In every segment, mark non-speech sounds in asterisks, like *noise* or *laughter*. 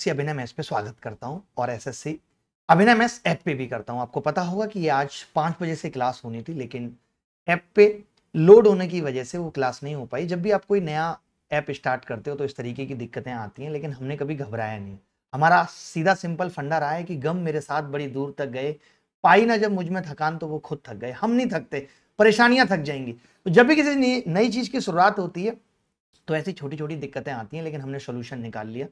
सी अभिनय मैच पे स्वागत करता हूँ और एस एस सी अभिनय मैच ऐप पे भी करता हूँ आपको पता होगा कि ये आज पाँच बजे से क्लास होनी थी लेकिन ऐप पे लोड होने की वजह से वो क्लास नहीं हो पाई जब भी आप कोई नया ऐप स्टार्ट करते हो तो इस तरीके की दिक्कतें आती हैं लेकिन हमने कभी घबराया नहीं हमारा सीधा सिंपल फंडा रहा है कि गम मेरे साथ बड़ी दूर तक गए पाई ना जब मुझ में थकान तो वो खुद थक गए हम नहीं थकते परेशानियां थक जाएंगी तो जब भी किसी नई चीज़ की शुरुआत होती है तो ऐसी छोटी छोटी दिक्कतें आती हैं लेकिन हमने सोल्यूशन निकाल लिया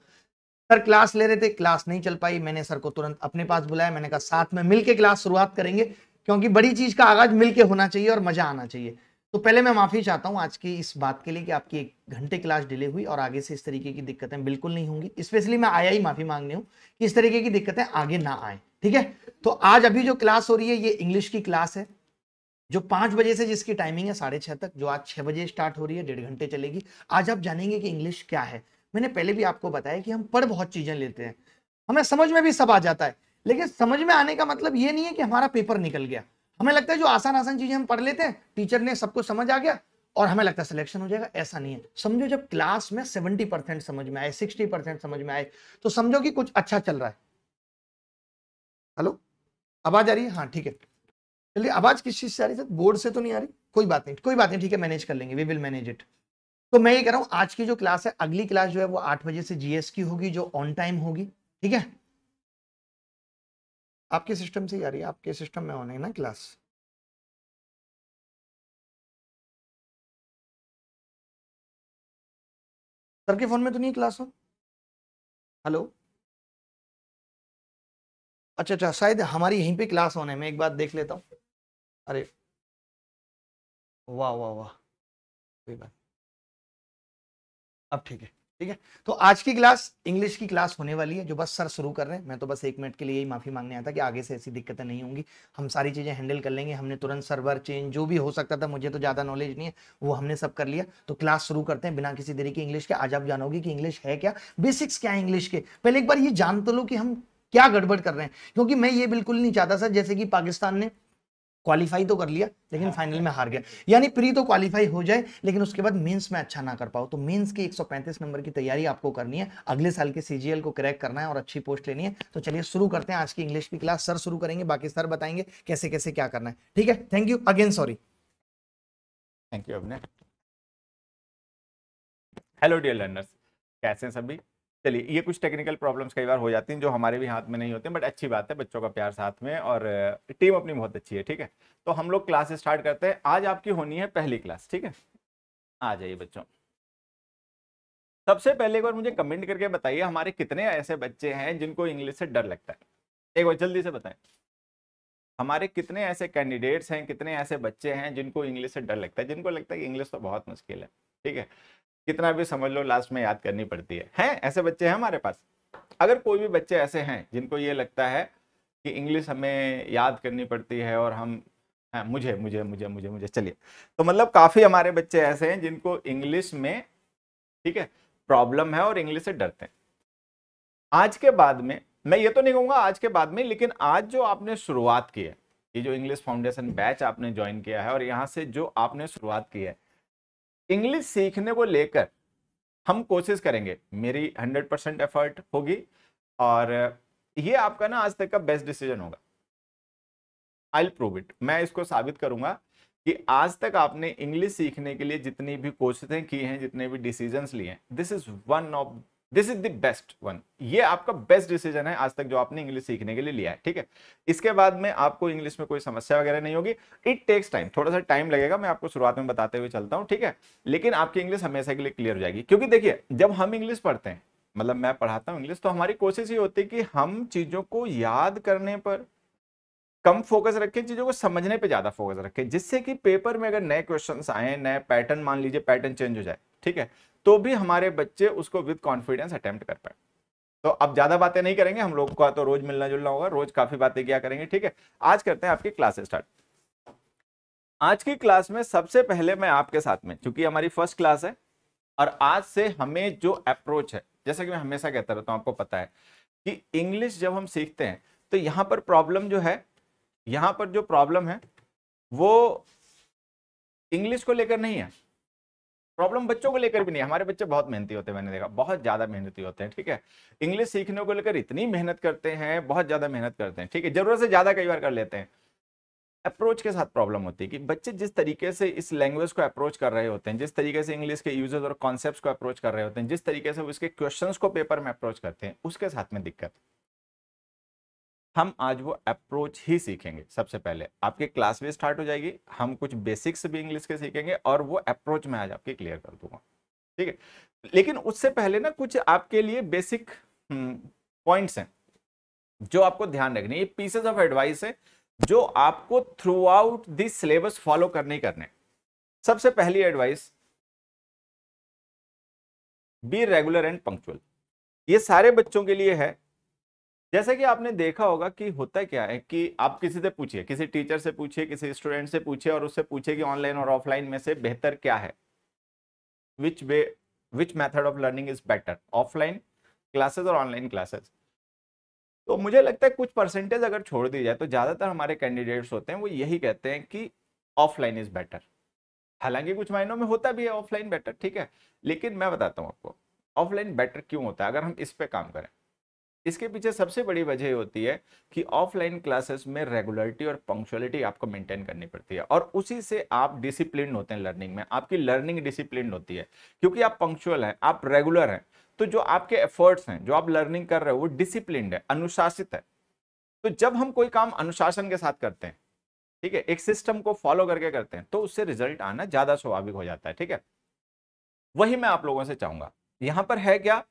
सर क्लास ले रहे थे क्लास नहीं चल पाई मैंने सर को तुरंत अपने पास बुलाया मैंने कहा साथ में मिलके क्लास शुरुआत करेंगे क्योंकि बड़ी चीज का आगाज मिलके होना चाहिए और मजा आना चाहिए तो पहले मैं माफी चाहता हूँ आज की इस बात के लिए कि आपकी एक घंटे क्लास डिले हुई और आगे से इस तरीके की दिक्कतें बिल्कुल नहीं होंगी स्पेशली मैं आया ही माफी मांगने हूँ कि इस तरीके की दिक्कतें आगे ना आए ठीक है तो आज अभी जो क्लास हो रही है ये इंग्लिश की क्लास है जो पांच बजे से जिसकी टाइमिंग है साढ़े छह तक जो आज छह बजे स्टार्ट हो रही है डेढ़ घंटे चलेगी आज आप जानेंगे कि इंग्लिश क्या है मैंने पहले भी आपको बताया कि हम पढ़ बहुत चीजें लेते हैं हमें समझ में भी सब आ जाता है लेकिन समझ में आने का मतलब ये नहीं है कि हमारा पेपर निकल गया हमें लगता है जो आसान आसान चीजें हम पढ़ लेते हैं टीचर ने सबको समझ आ गया और हमें लगता है सिलेक्शन हो जाएगा ऐसा नहीं है समझो जब क्लास में सेवेंटी परसेंट समझ में आए सिक्सटी परसेंट समझ में आए तो समझो कि कुछ अच्छा चल रहा है हेलो आवाज आ रही है हाँ ठीक है चलिए आवाज किस चीज से आ रही है बोर्ड से तो नहीं आ रही कोई बात नहीं कोई बात नहीं ठीक है मैनेज कर लेंगे वी विल मैनेज इट तो मैं ये कह रहा हूँ आज की जो क्लास है अगली क्लास जो है वो आठ बजे से जीएस की होगी जो ऑन टाइम होगी ठीक है आपके सिस्टम से ही आ रही है आपके सिस्टम में होने ना क्लास सर के फोन में तो नहीं क्लास हो हेलो अच्छा अच्छा शायद हमारी यहीं पे क्लास होने में एक बात देख लेता हूँ अरे वाह वाह वाह कोई बात अब ठीक है ठीक है तो आज की क्लास इंग्लिश की क्लास होने वाली है जो बस सर शुरू कर रहे हैं मैं तो बस एक मिनट के लिए ही माफी मांगने आया था कि आगे से ऐसी दिक्कतें नहीं होंगी हम सारी चीजें हैंडल कर लेंगे हमने तुरंत सर्वर चेंज जो भी हो सकता था मुझे तो ज्यादा नॉलेज नहीं है वो हमने सब कर लिया तो क्लास शुरू करते हैं बिना किसी देरी की इंग्लिश के आज आप जानोगे की इंग्लिश है क्या बेसिक्स क्या है इंग्लिश के पहले एक बार ये जान तो लो कि हम क्या गड़बड़ कर रहे हैं क्योंकि मैं ये बिल्कुल नहीं चाहता सर जैसे कि पाकिस्तान ने क्वालिफाई तो कर लिया लेकिन फाइनल हाँ। में हार गया यानी प्री तो क्वालिफाई हो जाए लेकिन उसके बाद मेंस में अच्छा ना कर पाओ तो मेंस की 135 नंबर की तैयारी आपको करनी है अगले साल के सीजीएल को क्रैक करना है और अच्छी पोस्ट लेनी है तो चलिए शुरू करते हैं आज की इंग्लिश की क्लास सर शुरू करेंगे बाकी सर बताएंगे कैसे कैसे क्या करना है ठीक है thank you again sorry thank you अपने हेलो डियर लर्नर्स कैसे हैं सभी चलिए ये कुछ टेक्निकल प्रॉब्लम्स कई बार हो जाती हैं जो हमारे भी हाथ में नहीं होते बट अच्छी बात है बच्चों का प्यार साथ में और टीम अपनी बहुत अच्छी है ठीक है तो हम लोग क्लास स्टार्ट करते हैं आज आपकी होनी है पहली क्लास ठीक है आ जाइए बच्चों सबसे पहले एक बार मुझे कमेंट करके बताइए हमारे कितने ऐसे बच्चे हैं जिनको इंग्लिश से डर लगता है एक बार जल्दी से बताएं हमारे कितने ऐसे कैंडिडेट्स हैं कितने ऐसे बच्चे हैं जिनको इंग्लिश से डर लगता है जिनको लगता है कि इंग्लिश तो बहुत मुश्किल है ठीक है कितना भी समझ लो लास्ट में याद करनी पड़ती है हैं ऐसे बच्चे हैं हमारे पास अगर कोई भी बच्चे ऐसे हैं जिनको ये लगता है कि इंग्लिश हमें याद करनी पड़ती है और हम हाँ, मुझे मुझे मुझे मुझे मुझे चलिए तो मतलब काफ़ी हमारे बच्चे ऐसे हैं जिनको इंग्लिश में ठीक है प्रॉब्लम है और इंग्लिश से डरते हैं आज के बाद में मैं ये तो नहीं कहूँगा आज के बाद में लेकिन आज जो आपने शुरुआत की है ये जो इंग्लिश फाउंडेशन बैच आपने ज्वाइन किया है और यहाँ से जो आपने शुरुआत की है इंग्लिश सीखने को लेकर हम कोशिश करेंगे मेरी हंड्रेड परसेंट एफर्ट होगी और ये आपका ना आज तक का बेस्ट डिसीजन होगा आई प्रूव इट मैं इसको साबित करूंगा कि आज तक आपने इंग्लिश सीखने के लिए जितनी भी कोशिशें की हैं जितने भी डिसीजंस लिए हैं this is one of this is the best one ये आपका बेस्ट डिसीजन है आज तक जो आपने इंग्लिश सीखने के लिए लिया है ठीक है इसके बाद में आपको इंग्लिश में कोई समस्या वगैरह नहीं होगी इट टेक्स टाइम थोड़ा सा टाइम लगेगा मैं आपको शुरुआत में बताते हुए चलता हूँ ठीक है लेकिन आपकी इंग्लिश हमेशा के लिए क्लियर हो जाएगी क्योंकि देखिए जब हम इंग्लिश पढ़ते हैं मतलब मैं पढ़ाता हूँ इंग्लिश तो हमारी कोशिश ये होती है कि हम चीज़ों को याद करने पर कम फोकस रखें चीज़ों को समझने पर ज़्यादा फोकस रखें जिससे कि पेपर में अगर नए क्वेश्चन आए नए पैटर्न मान लीजिए पैटर्न चेंज हो जाए ठीक है तो भी हमारे बच्चे उसको विद कॉन्फिडेंस अटेम्प्ट कर पाए तो अब ज्यादा बातें नहीं करेंगे हम लोग का तो रोज मिलना जुलना होगा रोज काफी बातें किया करेंगे ठीक है आज करते हैं आपकी क्लास स्टार्ट आज की क्लास में सबसे पहले मैं आपके साथ में चूंकि हमारी फर्स्ट क्लास है और आज से हमें जो अप्रोच है जैसा कि मैं हमेशा कहता रहता हूँ आपको पता है कि इंग्लिश जब हम सीखते हैं तो यहाँ पर प्रॉब्लम जो है यहाँ पर जो प्रॉब्लम है वो इंग्लिश को लेकर नहीं है प्रॉब्लम बच्चों को लेकर भी नहीं हमारे बच्चे बहुत मेहनती होते हैं मैंने देखा बहुत ज़्यादा मेहनती होते हैं ठीक है इंग्लिश सीखने को लेकर इतनी मेहनत करते हैं बहुत ज़्यादा मेहनत करते हैं ठीक है ज़रूरत से ज़्यादा कई बार कर लेते हैं अप्रोच के साथ प्रॉब्लम होती है कि बच्चे जिस तरीके से इस लैंग्वेज को अप्रोच कर रहे होते हैं जिस तरीके से इंग्लिश के यूजेस और कॉन्सेप्ट को अप्रोच कर रहे होते हैं जिस तरीके से वो इसके क्वेश्चन को पेपर में अप्रोच करते हैं उसके साथ में दिक्कत हम आज वो अप्रोच ही सीखेंगे सबसे पहले आपकी क्लास भी स्टार्ट हो जाएगी हम कुछ बेसिक्स भी इंग्लिश के सीखेंगे और वो अप्रोच मैं आज आपकी क्लियर कर दूंगा ठीक है लेकिन उससे पहले ना कुछ आपके लिए बेसिक पॉइंट्स हम्म, हैं जो आपको ध्यान रखने ये पीसेस ऑफ एडवाइस है जो आपको throughout this syllabus follow करने करने सबसे पहली advice be regular and punctual ये सारे बच्चों के लिए है जैसे कि आपने देखा होगा कि होता क्या है कि आप किसी से पूछिए किसी टीचर से पूछिए किसी स्टूडेंट से पूछिए और उससे पूछिए कि ऑनलाइन और ऑफलाइन में से बेहतर क्या है which way which method of learning is better offline classes और ऑनलाइन क्लासेस तो मुझे लगता है कुछ परसेंटेज अगर छोड़ दी जाए तो ज़्यादातर हमारे कैंडिडेट्स होते हैं वो यही कहते हैं कि ऑफलाइन इज़ बेटर हालांकि कुछ मायनों में होता भी है ऑफलाइन बेटर ठीक है लेकिन मैं बताता हूँ आपको ऑफलाइन बेटर क्यों होता है अगर हम इस पर काम करें इसके पीछे सबसे बड़ी वजह होती है कि ऑफलाइन क्लासेस में रेगुलरिटी और पंक्चुअलिटी आपको मेंटेन करनी पड़ती है और उसी से आप डिसिप्लिन होते हैं लर्निंग में आपकी लर्निंग डिसिप्लिन होती है क्योंकि आप पंक्चुअल हैं आप रेगुलर हैं तो जो आपके एफर्ट्स हैं जो आप लर्निंग कर रहे हो वो डिसिप्लिन है अनुशासित है तो जब हम कोई काम अनुशासन के साथ करते हैं ठीक है एक सिस्टम को फॉलो करके करते हैं तो उससे रिजल्ट आना ज्यादा स्वाभाविक हो जाता है ठीक है वही मैं आप लोगों से चाहूंगा यहां पर है क्या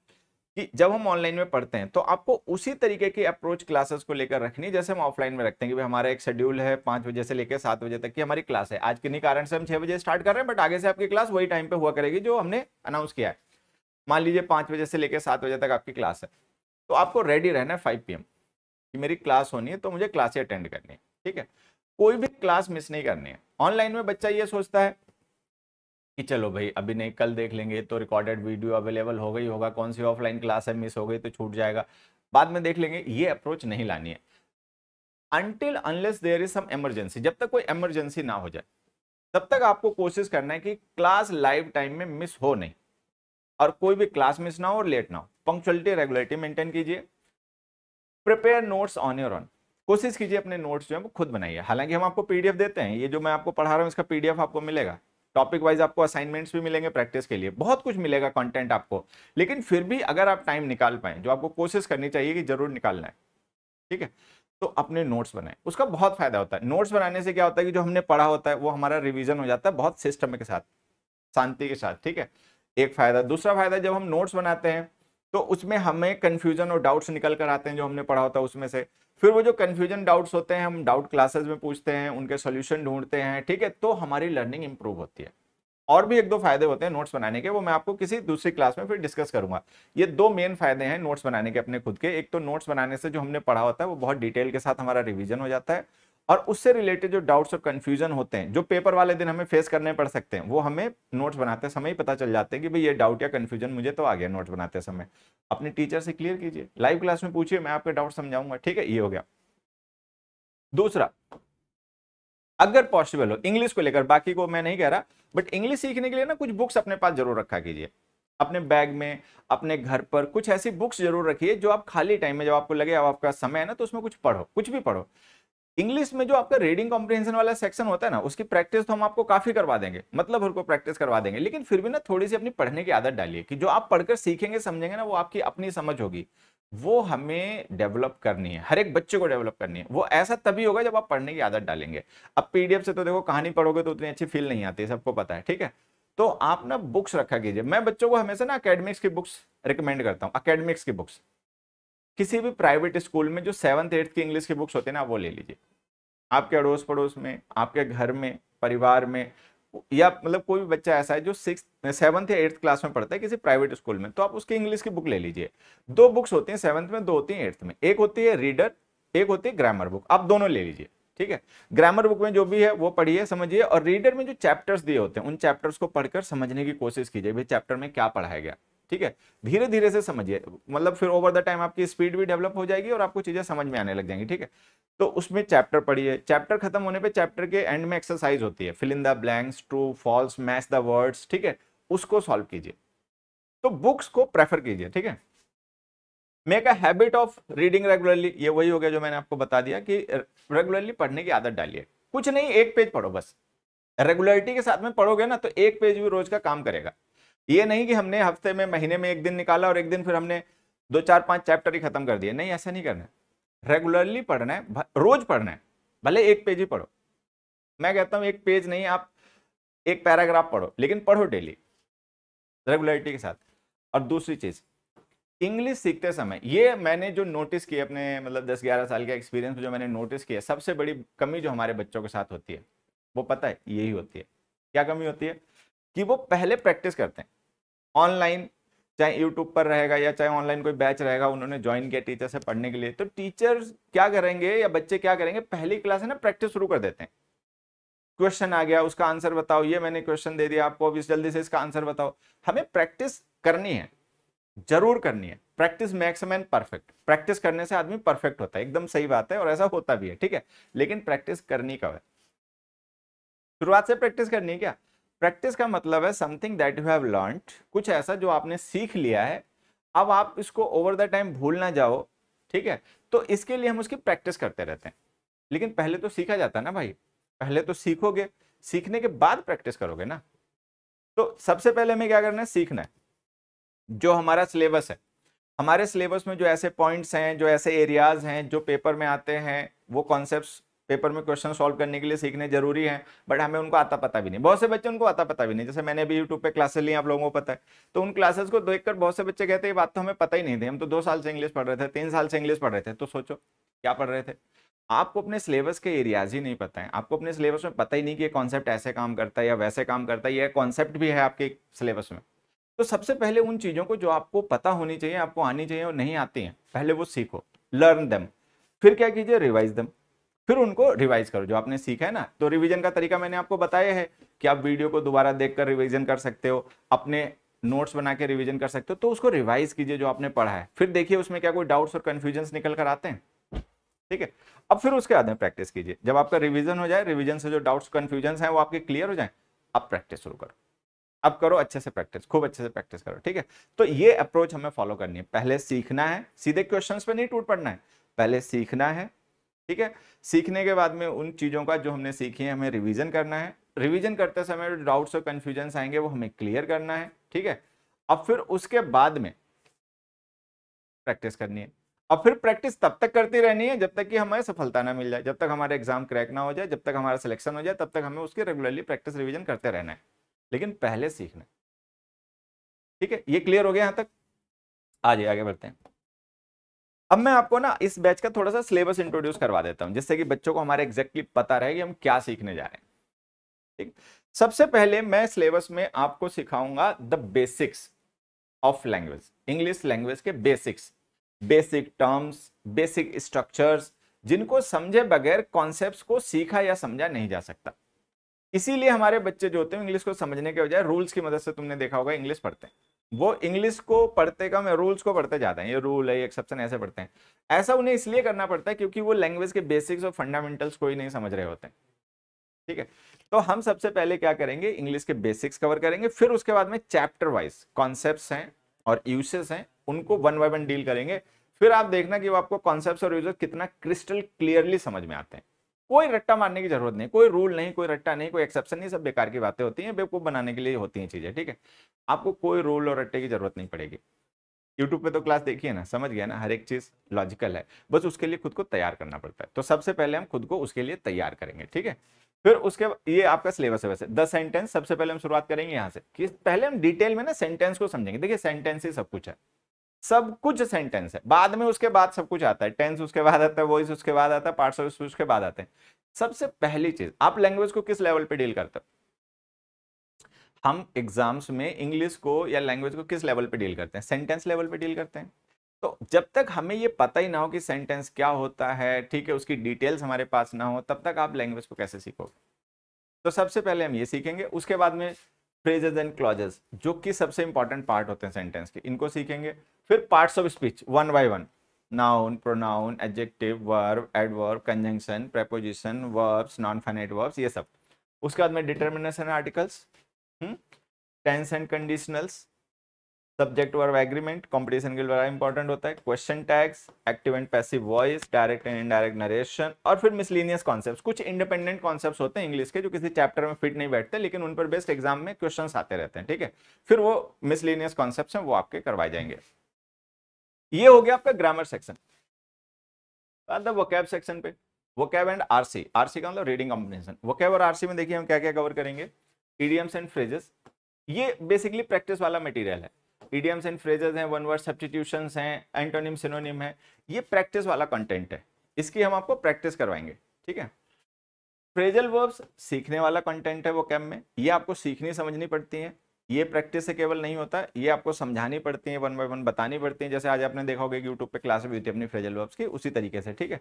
कि जब हम ऑनलाइन में पढ़ते हैं तो आपको उसी तरीके की अप्रोच क्लासेस को लेकर रखनी है जैसे हम ऑफलाइन में रखते हैं कि भाई हमारा एक शेड्यूल है पाँच बजे से लेकर सात बजे तक की हमारी क्लास है आज किन्हीं कारण से हम छः बजे स्टार्ट कर रहे हैं बट आगे से आपकी क्लास वही टाइम पे हुआ करेगी जो हमने अनाउंस किया है मान लीजिए पाँच बजे से लेकर सात बजे तक आपकी क्लास है तो आपको रेडी रहना है फाइव पी कि मेरी क्लास होनी है तो मुझे क्लासे अटेंड करनी है ठीक है कोई भी क्लास मिस नहीं करनी है ऑनलाइन में बच्चा ये सोचता है कि चलो भाई अभी नहीं कल देख लेंगे तो रिकॉर्डेड वीडियो अवेलेबल हो गई होगा कौन सी ऑफलाइन क्लास है मिस हो गई तो छूट जाएगा बाद में देख लेंगे ये अप्रोच नहीं लानी है until unless there is some emergency जब तक कोई इमरजेंसी ना हो जाए तब तक आपको कोशिश करना है कि क्लास लाइव टाइम में मिस हो नहीं और कोई भी क्लास मिस ना हो और लेट ना हो पंक्चुअलिटी रेगुलरिटी मेंटेन कीजिए prepare notes on your own कोशिश कीजिए अपने नोट्स जो है वो खुद बनाइए हालांकि हम आपको पीडीएफ देते हैं ये जो मैं आपको पढ़ा रहा हूँ इसका पीडीएफ आपको मिलेगा टॉपिक वाइज आपको असाइनमेंट्स भी मिलेंगे प्रैक्टिस के लिए बहुत कुछ मिलेगा कंटेंट आपको लेकिन फिर भी अगर आप टाइम निकाल पाएं जो आपको कोशिश करनी चाहिए कि जरूर निकालना है ठीक है तो अपने नोट्स बनाएं उसका बहुत फायदा होता है नोट्स बनाने से क्या होता है कि जो हमने पढ़ा होता है वो हमारा रिविजन हो जाता है बहुत सिस्टम के साथ शांति के साथ ठीक है एक फायदा दूसरा फायदा जब हम नोट्स बनाते हैं तो उसमें हमें कन्फ्यूजन और डाउट्स निकल कर आते हैं जो हमने पढ़ा होता है उसमें से फिर वो जो कन्फ्यूजन डाउट्स होते हैं हम डाउट क्लासेस में पूछते हैं उनके सोल्यूशन ढूंढते हैं ठीक है तो हमारी लर्निंग इंप्रूव होती है और भी एक दो फायदे होते हैं नोट्स बनाने के वो मैं आपको किसी दूसरी क्लास में फिर डिस्कस करूंगा ये दो मेन फायदे हैं नोट्स बनाने के अपने खुद के एक तो नोट्स बनाने से जो हमने पढ़ा होता है वो बहुत डिटेल के साथ हमारा रिविजन हो जाता है और उससे रिलेटेड जो डाउट्स और कन्फ्यूजन होते हैं जो पेपर वाले दिन हमें फेस करने पड़ सकते हैं वो हमें नोट्स बनाते समय ही पता चल जाते हैं कि भाई ये डाउट या कन्फ्यूजन मुझे तो आ गया नोट्स बनाते समय अपने टीचर से क्लियर कीजिए लाइव क्लास में पूछिए मैं आपके डाउट समझाऊंगा ठीक है ये हो गया दूसरा अगर पॉसिबल हो इंग्लिश को लेकर बाकी को मैं नहीं कह रहा बट इंग्लिश सीखने के लिए ना कुछ बुक्स अपने पास जरूर रखा कीजिए अपने बैग में अपने घर पर कुछ ऐसी बुक्स जरूर रखिए जो आप खाली टाइम में जब आपको लगे अब आपका समय है ना तो उसमें कुछ पढ़ो कुछ भी पढ़ो इंग्लिश में जो आपका रीडिंग कॉम्प्रिहेंशन वाला सेक्शन होता है ना उसकी प्रैक्टिस तो हम आपको काफी करवा देंगे मतलब उनको प्रैक्टिस करवा देंगे लेकिन फिर भी ना थोड़ी सी अपनी पढ़ने की आदत डालिए कि जो आप पढ़कर सीखेंगे समझेंगे ना वो आपकी अपनी समझ होगी वो हमें डेवलप करनी है हर एक बच्चे को डेवलप करनी है वो ऐसा तभी होगा जब आप पढ़ने की आदत डालेंगे अब पीडीएफ से तो देखो कहानी पढ़ोगे तो उतनी अच्छी फील नहीं आती सबको पता है ठीक है तो आप ना बुक्स रखा कीजिए मैं बच्चों को हमेशा ना अकेडमिक्स की बुक्स रिकमेंड करता हूँ अकेडमिक्स की बुक्स किसी भी प्राइवेट स्कूल में जो सेवन्थ एट्थ की इंग्लिश की बुक्स होती है ना वो ले लीजिए आपके अड़ोस पड़ोस में आपके घर में परिवार में या मतलब कोई भी बच्चा ऐसा है जो सिक्स सेवन्थ या एट्थ क्लास में पढ़ता है किसी प्राइवेट स्कूल में तो आप उसकी इंग्लिश की बुक ले लीजिए दो बुक्स होती हैं सेवन्थ में दो होती हैं एट्थ में एक होती है रीडर एक होती है ग्रामर बुक आप दोनों ले लीजिए ठीक है ग्रामर बुक में जो भी है वो पढ़िए समझिए और रीडर में जो चैप्टर्स दिए होते हैं उन चैप्टर्स को पढ़कर समझने की कोशिश कीजिए भाई चैप्टर में क्या पढ़ाया गया ठीक है धीरे धीरे से समझिए मतलब फिर ओवर द टाइम आपकी स्पीड भी डेवलप हो जाएगी और आपको चीज़ें समझ में आने लग जाएंगी ठीक है तो उसमें चैप्टर पढ़िए चैप्टर खत्म होने पे चैप्टर के एंड में एक्सरसाइज होती है fill in the blanks true false match the words ठीक है उसको सॉल्व कीजिए तो बुक्स को प्रेफर कीजिए ठीक है make a habit of reading regularly ये वही हो गया जो मैंने आपको बता दिया कि रेगुलरली पढ़ने की आदत डालिए कुछ नहीं एक पेज पढ़ो बस रेगुलरिटी के साथ में पढ़ोगे ना तो एक पेज भी रोज का काम करेगा ये नहीं कि हमने हफ्ते में महीने में एक दिन निकाला और एक दिन फिर हमने दो चार पाँच चैप्टर ही खत्म कर दिए नहीं ऐसा नहीं करना है रेगुलरली पढ़ना है रोज पढ़ना है भले एक पेज ही पढ़ो मैं कहता हूँ एक पेज नहीं आप एक पैराग्राफ पढ़ो लेकिन पढ़ो डेली रेगुलरिटी के साथ और दूसरी चीज़ इंग्लिश सीखते समय ये मैंने जो नोटिस किया अपने मतलब 10-11 साल का एक्सपीरियंस जो मैंने नोटिस किया सबसे बड़ी कमी जो हमारे बच्चों के साथ होती है वो पता है यही होती है क्या कमी होती है कि वो पहले प्रैक्टिस करते हैं ऑनलाइन चाहे यूट्यूब पर रहेगा या चाहे ऑनलाइन कोई बैच रहेगा उन्होंने ज्वाइन किया टीचर से पढ़ने के लिए तो टीचर क्या करेंगे या बच्चे क्या करेंगे पहली क्लास है ना प्रैक्टिस शुरू कर देते हैं क्वेश्चन आ गया उसका आंसर बताओ ये मैंने क्वेश्चन दे दिया आपको अब इस जल्दी से इसका आंसर बताओ हमें प्रैक्टिस करनी है जरूर करनी है practice makes man perfect practice करने से आदमी परफेक्ट होता है एकदम सही बात है और ऐसा होता भी है ठीक है लेकिन प्रैक्टिस करनी कब है शुरुआत से प्रैक्टिस करनी है क्या प्रैक्टिस का मतलब है something that you have learn कुछ ऐसा जो आपने सीख लिया है अब आप इसको ओवर द टाइम भूल ना जाओ ठीक है तो इसके लिए हम उसकी प्रैक्टिस करते रहते हैं लेकिन पहले तो सीखा जाता है ना भाई पहले तो सीखोगे सीखने के बाद प्रैक्टिस करोगे ना तो सबसे पहले हमें क्या करना है सीखना है जो हमारा सिलेबस है हमारे सिलेबस में जो ऐसे पॉइंट्स हैं जो ऐसे एरियाज हैं जो पेपर में आते हैं वो कॉन्सेप्ट पेपर में क्वेश्चन सॉल्व करने के लिए सीखने जरूरी है बट हमें उनको आता पता भी नहीं बहुत से बच्चे उनको आता पता भी नहीं जैसे मैंने भी यूट्यूब पे क्लासेस ली आप लोगों को पता है तो उन क्लासेस को देखकर बहुत से बच्चे कहते हैं ये बात तो हमें पता ही नहीं थी हम तो दो साल से इंग्लिश पढ़ रहे थे तीन साल से इंग्लिश पढ़ रहे थे तो सोचो क्या पढ़ रहे थे आपको अपने सिलेबस के एरियाज ही नहीं पता है आपको अपने सिलेबस में पता ही नहीं कि ये कॉन्सेप्ट ऐसे काम करता है या वैसे काम करता है यह कॉन्सेप्ट भी है आपके सिलेबस में तो सबसे पहले उन चीज़ों को जो आपको पता होनी चाहिए आपको आनी चाहिए और नहीं आती हैं पहले वो सीखो लर्न दम फिर क्या कीजिए रिवाइज दम फिर उनको रिवाइज करो जो आपने सीखा है ना तो रिवीजन का तरीका मैंने आपको बताया है कि आप वीडियो को दोबारा देखकर रिवीजन कर सकते हो अपने नोट्स बना के रिवीजन कर सकते हो तो उसको रिवाइज कीजिए जो आपने पढ़ा है फिर देखिए उसमें क्या कोई डाउट्स और कन्फ्यूजन निकल कर आते हैं ठीक है अब फिर उसके बाद में प्रैक्टिस कीजिए जब आपका रिविजन हो जाए रिविजन से जो डाउट्स कन्फ्यूजन है वो आपके क्लियर हो जाए आप प्रैक्टिस शुरू करो अब करो अच्छे से प्रैक्टिस खूब अच्छे से प्रैक्टिस करो ठीक है तो ये अप्रोच हमें फॉलो करनी है पहले सीखना है सीधे क्वेश्चंस पे नहीं टूट पड़ना है पहले सीखना है ठीक है सीखने के बाद में उन चीज़ों का जो हमने सीखी है हमें रिविजन करना है रिविजन करते समय जो डाउट्स और कन्फ्यूजन्स आएंगे वो हमें क्लियर करना है ठीक है अब फिर उसके बाद में प्रैक्टिस करनी है अब फिर प्रैक्टिस तब तक करती रहनी है जब तक कि हमें सफलता ना मिल जाए जब तक हमारे एग्जाम क्रैक ना हो जाए जब तक हमारा सिलेक्शन हो जाए तब तक हमें उसके रेगुलरली प्रैक्टिस रिवीजन करते रहना है लेकिन पहले सीखना ठीक है ये क्लियर हो गया यहाँ तक आ जाए आगे बढ़ते हैं अब मैं आपको ना इस बैच का थोड़ा सा सिलेबस इंट्रोड्यूस करवा देता हूँ जिससे कि बच्चों को हमारे एग्जैक्टली पता रहे कि हम क्या सीखने जा रहे हैं ठीक सबसे पहले मैं सिलेबस में आपको सिखाऊंगा the basics of language English language के basics basic terms basic structures जिनको समझे बगैर कॉन्सेप्ट को सीखा या समझा नहीं जा सकता इसीलिए हमारे बच्चे जो होते हैं इंग्लिश को समझने के बजाय रूल्स की मदद से तुमने देखा होगा इंग्लिश पढ़ते हैं वो इंग्लिश को पढ़ते कम रूल्स को पढ़ते जाते हैं ये रूल है ये एक्सेप्शन ऐसे पढ़ते हैं ऐसा उन्हें इसलिए करना पड़ता है क्योंकि वो लैंग्वेज के बेसिक्स और फंडामेंटल्स को ही नहीं समझ रहे होते ठीक है तो हम सबसे पहले क्या करेंगे इंग्लिश के बेसिक्स कवर करेंगे फिर उसके बाद में चैप्टर वाइज कॉन्सेप्ट हैं और यूसेस हैं उनको वन बाय वन डील करेंगे फिर आप देखना कि वो आपको कॉन्सेप्ट और यूजेस कितना क्रिस्टल क्लियरली समझ में आते हैं कोई रट्टा मारने की जरूरत नहीं कोई रूल नहीं कोई रट्टा नहीं कोई एक्सेप्शन नहीं सब बेकार की बातें होती हैं बेवकूफ़ बनाने के लिए होती हैं चीज़ें ठीक है आपको कोई रूल और रट्टे की जरूरत नहीं पड़ेगी यूट्यूब पे तो क्लास देखिए ना समझ गया ना हर एक चीज़ लॉजिकल है बस उसके लिए खुद को तैयार करना पड़ता है तो सबसे पहले हम खुद को उसके लिए तैयार करेंगे ठीक है फिर उसके ये आपका सिलेबस है वैसे द सेंटेंस सबसे पहले हम शुरुआत करेंगे यहाँ से कि पहले हम डिटेल में ना सेंटेंस को समझेंगे देखिए सेंटेंस ही सब कुछ है सब कुछ सेंटेंस है बाद में उसके बाद सब कुछ आता है टेंस उसके बाद आता है वॉइस उसके बाद आता है पार्ट्स ऑफ उसके बाद आते हैं सबसे पहली चीज आप लैंग्वेज को किस लेवल पे डील करते हो हम एग्जाम्स में इंग्लिश को या लैंग्वेज को किस लेवल पे डील करते हैं सेंटेंस लेवल पे डील करते हैं तो जब तक हमें ये पता ही ना हो कि सेंटेंस क्या होता है ठीक है उसकी डिटेल्स हमारे पास ना हो तब तक आप लैंग्वेज को कैसे सीखोगे तो सबसे पहले हम ये सीखेंगे उसके बाद में फ्रेजेज एंड क्लॉजेस जो कि सबसे इंपॉर्टेंट पार्ट होते हैं सेंटेंस के इनको सीखेंगे फिर parts of speech one by one noun pronoun adjective verb adverb conjunction preposition verbs non finite verbs ये सब उसके बाद में determination articles tense and conditionals subject verb agreement competition के लिए बड़ा इंपॉर्टेंट होता है question tags active and passive voice direct and indirect narration और फिर मिसलिनियस कॉन्सेप्ट कुछ इंडिपेंडेंट कॉन्सेप्ट होते हैं इंग्लिश के जो किसी चैप्टर में फिट नहीं बैठते लेकिन उन पर बेस्ट एग्जाम में क्वेश्चन आते रहते हैं ठीक है फिर वो मिसलिनियस कॉन्सेप्ट हैं वो आपके करवाए जाएंगे ये हो गया आपका grammar section vocab section पे vocab and RC RC का मतलब रीडिंग कॉम्बिनेशन कैब और आरसी में देखिए हम क्या क्या कवर करेंगे ईडीएम्स एंड फ्रेजेस ये बेसिकली प्रैक्टिस वाला मटेरियल है ईडियम्स एंड फ्रेजेस हैं वन वर्ड सब्सटीट्यूशन हैं एंटोनिम सिनोनिम है ये प्रैक्टिस वाला कंटेंट है इसकी हम आपको प्रैक्टिस करवाएंगे ठीक है फ्रेजल वर्ब्स सीखने वाला कंटेंट है वो कैम में ये आपको सीखनी समझनी पड़ती है ये प्रैक्टिस से केवल नहीं होता ये आपको समझानी पड़ती है वन बाय वन बतानी पड़ती है जैसे आज आपने देखा होगा यूट्यूब पे क्लास भी होती है अपनी फ्रेजल वर्ब्स की उसी तरीके से ठीक है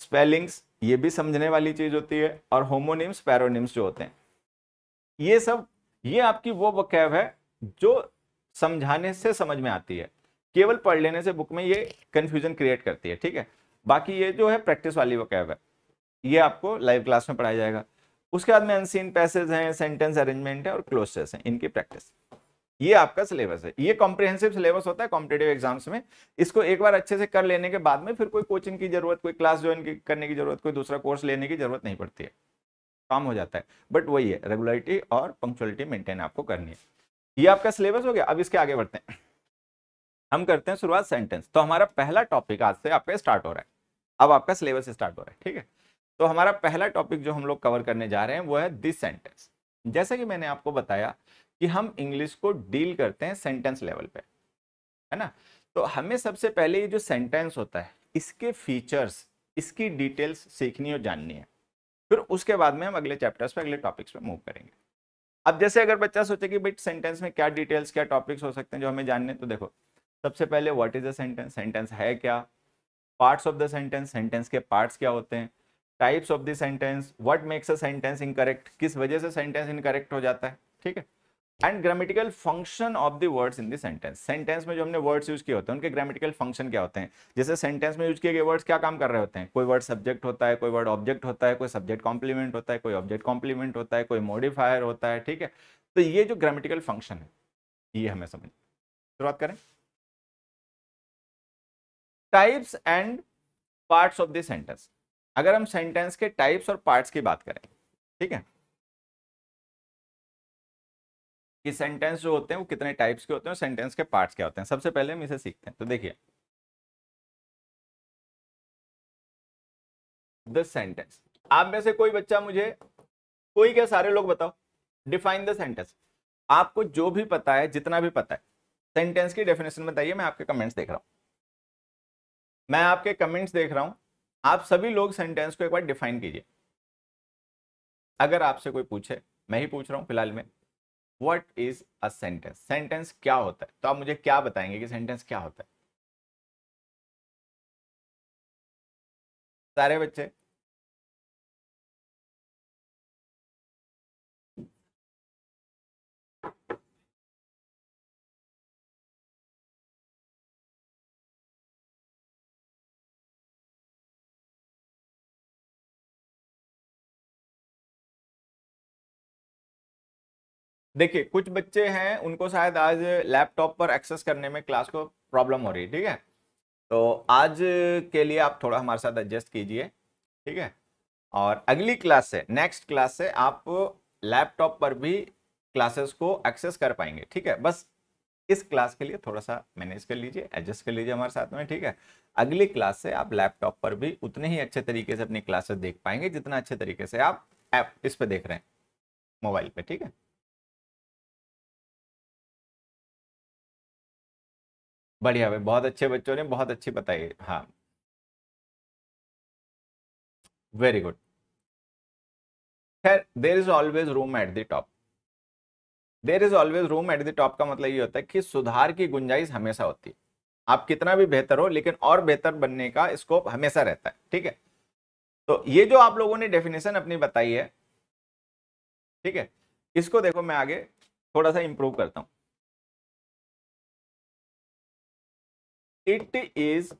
स्पेलिंग्स ये भी समझने वाली चीज़ होती है और होमोनिम्स पैरोनिम्स जो होते हैं ये सब ये आपकी वो वकैब है जो समझाने से समझ में आती है केवल पढ़ लेने से बुक में ये कंफ्यूजन क्रिएट करती है ठीक है बाकी ये जो है प्रैक्टिस वाली वो है ये आपको लाइव क्लास में पढ़ाया जाएगा उसके बाद में अनसीन पैसेज हैं सेंटेंस अरेंजमेंट है और क्लोजेस हैं इनकी प्रैक्टिस ये आपका सिलेबस है ये कॉम्प्रिहेंसिव सिलेबस होता है कॉम्पिटेटिव एग्जाम्स में इसको एक बार अच्छे से कर लेने के बाद में फिर कोई कोचिंग की जरूरत कोई क्लास ज्वाइन करने की जरूरत कोई दूसरा कोर्स लेने की जरूरत नहीं पड़ती है काम हो जाता है बट वही है रेगुलरिटी और पंक्चुअलिटी मेंटेन आपको करनी है ये आपका सिलेबस हो गया अब इसके आगे बढ़ते हैं हम करते हैं शुरुआत सेंटेंस तो हमारा पहला टॉपिक आज से आपका स्टार्ट हो रहा है अब आपका सिलेबस स्टार्ट हो रहा है ठीक है तो हमारा पहला टॉपिक जो हम लोग कवर करने जा रहे हैं वो है दिस सेंटेंस जैसे कि मैंने आपको बताया कि हम इंग्लिश को डील करते हैं सेंटेंस लेवल पे है ना तो हमें सबसे पहले ये जो सेंटेंस होता है इसके फीचर्स इसकी डिटेल्स सीखनी और जाननी है फिर उसके बाद में हम अगले चैप्टर्स पे अगले टॉपिक्स पे मूव करेंगे अब जैसे अगर बच्चा सोचे कि भाई सेंटेंस में क्या डिटेल्स क्या टॉपिक्स हो सकते हैं जो हमें जानने तो देखो सबसे पहले what is the sentence sentence है क्या parts of the sentence sentence के पार्ट्स क्या होते हैं types of the sentence what makes a sentence incorrect किस वजह से सेंटेंस इनकरेक्ट हो जाता है ठीक है and grammatical function of the words in sentence sentence sentence में जो हमने वर्ड्स यूज किए होते हैं उनके ग्रामेटिकल फंक्शन क्या होते हैं जैसे सेंटेंस में यूज किए गए वर्ड्स क्या काम कर रहे होते हैं कोई वर्ड सब्जेक्ट होता है कोई वर्ड ऑब्जेक्ट होता है कोई सब्जेक्ट कॉम्प्लीमेंट होता है कोई ऑब्जेक्ट कॉम्प्लीमेंट होता है कोई मॉडिफायर होता है ठीक है तो ये जो ग्रामेटिकल फंक्शन है ये हमें समझ शुरुआत करें types and parts of the sentence अगर हम सेंटेंस के टाइप्स और पार्ट्स की बात करें ठीक है कि सेंटेंस जो होते हैं वो कितने टाइप्स के होते हैं सेंटेंस के पार्ट्स क्या होते हैं सबसे पहले हम इसे सीखते हैं तो देखिए द सेंटेंस आप में से कोई बच्चा मुझे कोई क्या सारे लोग बताओ डिफाइन द सेंटेंस आपको जो भी पता है जितना भी पता है सेंटेंस की डेफिनेशन बताइए मैं आपके कमेंट्स देख रहा हूं मैं आपके कमेंट्स देख रहा हूं आप सभी लोग सेंटेंस को एक बार डिफाइन कीजिए अगर आपसे कोई पूछे मैं ही पूछ रहा हूं फिलहाल में what is a sentence sentence क्या होता है तो आप मुझे क्या बताएंगे कि सेंटेंस क्या होता है सारे बच्चे देखिए कुछ बच्चे हैं उनको शायद आज लैपटॉप पर एक्सेस करने में क्लास को प्रॉब्लम हो रही है ठीक है तो आज के लिए आप थोड़ा हमारे साथ एडजस्ट कीजिए ठीक है और अगली क्लास से नेक्स्ट क्लास से आप लैपटॉप पर भी क्लासेस को एक्सेस कर पाएंगे ठीक है बस इस क्लास के लिए थोड़ा सा मैनेज कर लीजिए एडजस्ट कर लीजिए हमारे साथ में ठीक है अगली क्लास से आप लैपटॉप पर भी उतने ही अच्छे तरीके से अपनी क्लासेस देख पाएंगे जितना अच्छे तरीके से आप ऐप इस पर देख रहे हैं मोबाइल पर ठीक है बढ़िया भाई बहुत अच्छे बच्चों ने बहुत अच्छी बताई हाँ वेरी गुड खैर there is always room at the top there is always room at the top का मतलब ये होता है कि सुधार की गुंजाइश हमेशा होती है आप कितना भी बेहतर हो लेकिन और बेहतर बनने का स्कोप हमेशा रहता है ठीक है तो ये जो आप लोगों ने डेफिनेशन अपनी बताई है ठीक है इसको देखो मैं आगे थोड़ा सा इंप्रूव करता हूँ it is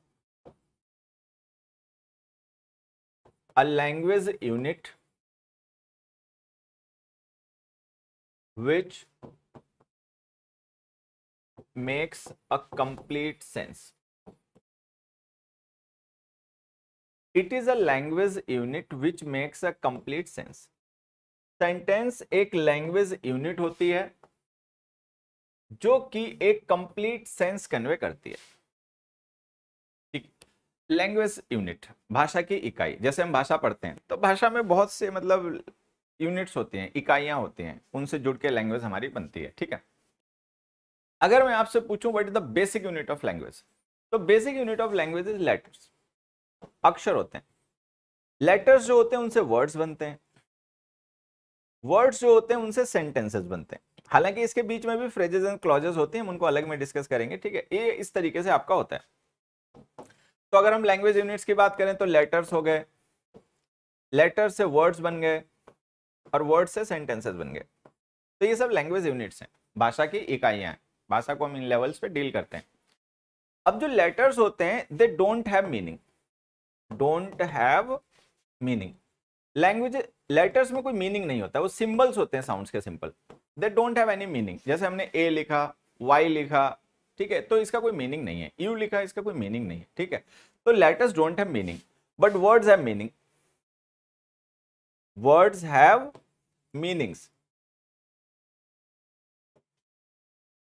a language unit which makes a complete sense it is a language unit which makes a complete sense sentence एक लैंग्वेज यूनिट होती है जो कि एक कंप्लीट सेंस कन्वे करती है लैंग्वेज यूनिट भाषा की इकाई जैसे हम भाषा पढ़ते हैं तो भाषा में बहुत से मतलब यूनिट्स होते हैं इकाइयां होती हैं उनसे जुड़ के लैंग्वेज हमारी बनती है ठीक है अगर मैं आपसे पूछूं what is the basic unit of language तो basic unit of language is letters अक्षर होते हैं लेटर्स जो होते हैं उनसे वर्ड्स बनते हैं वर्ड्स जो होते हैं उनसे सेंटेंसेस बनते हैं हालांकि इसके बीच में भी फ्रेजेस एंड क्लॉजेस होते हैं हम उनको अलग में डिस्कस करेंगे ठीक है ये इस तरीके से आपका होता है तो अगर हम लैंग्वेज यूनिट्स की बात करें तो लेटर्स हो गए लेटर्स से वर्ड्स बन गए और वर्ड्स से सेंटेंसेस बन गए तो ये सब लैंग्वेज यूनिट्स हैं भाषा की इकाइयां हैं भाषा को हम इन लेवल्स पे डील करते हैं अब जो लेटर्स होते हैं they don't have meaning don't have meaning language letters में कोई मीनिंग नहीं होता वो सिंबल्स होते हैं साउंड्स के simple they don't have any meaning जैसे हमने ए लिखा वाई लिखा ठीक है तो इसका कोई मीनिंग नहीं है यू लिखा है इसका कोई मीनिंग नहीं है ठीक है तो letters don't have meaning but words have meaning words have meanings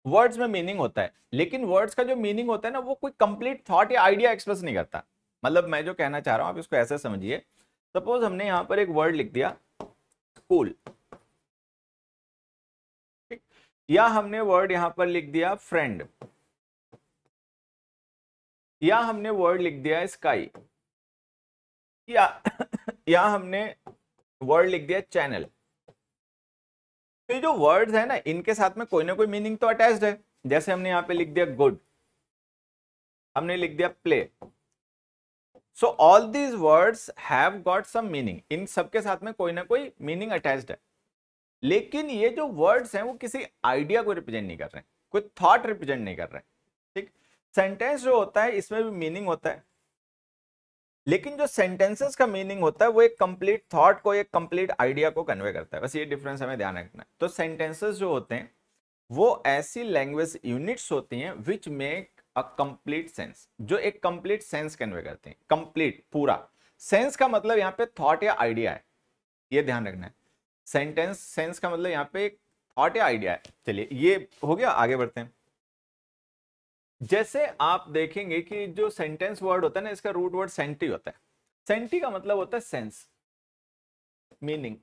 words में मीनिंग होता है लेकिन वर्ड्स का जो मीनिंग होता है ना वो कोई कंप्लीट थॉट या आइडिया एक्सप्रेस नहीं करता मतलब मैं जो कहना चाह रहा हूं आप इसको ऐसे समझिए सपोज हमने यहां पर एक वर्ड लिख दिया स्कूल या हमने वर्ड यहां पर लिख दिया फ्रेंड या हमने वर्ड लिख दिया स्काई या या हमने वर्ड लिख दिया चैनल तो ये जो वर्ड्स है ना इनके साथ में कोई ना कोई मीनिंग तो अटैच्ड है जैसे हमने यहाँ पे लिख दिया गुड हमने लिख दिया play so all these words have got some meaning इन सबके साथ में कोई ना कोई मीनिंग अटैच्ड है लेकिन ये जो वर्ड्स हैं वो किसी आइडिया को रिप्रेजेंट नहीं कर रहे हैं कोई थॉट रिप्रेजेंट नहीं कर रहे हैं ठीक सेंटेंस जो होता है इसमें भी मीनिंग होता है लेकिन जो सेंटेंसेस का मीनिंग होता है वो एक कंप्लीट थॉट को एक कंप्लीट आइडिया को कन्वे करता है बस ये डिफरेंस हमें ध्यान रखना है तो सेंटेंसेस जो होते हैं वो ऐसी लैंग्वेज यूनिट्स होती हैं which make a complete sense जो एक कंप्लीट सेंस कन्वे करते हैं कंप्लीट पूरा सेंस का मतलब यहाँ पे थॉट या आइडिया है ये ध्यान रखना है सेंटेंस सेंस का मतलब यहाँ पे थॉट या आइडिया है चलिए ये हो गया आगे बढ़ते हैं जैसे आप देखेंगे कि जो सेंटेंस वर्ड होता है ना इसका रूट वर्ड सेंटी होता है सेंटी का मतलब होता है सेंस मीनिंग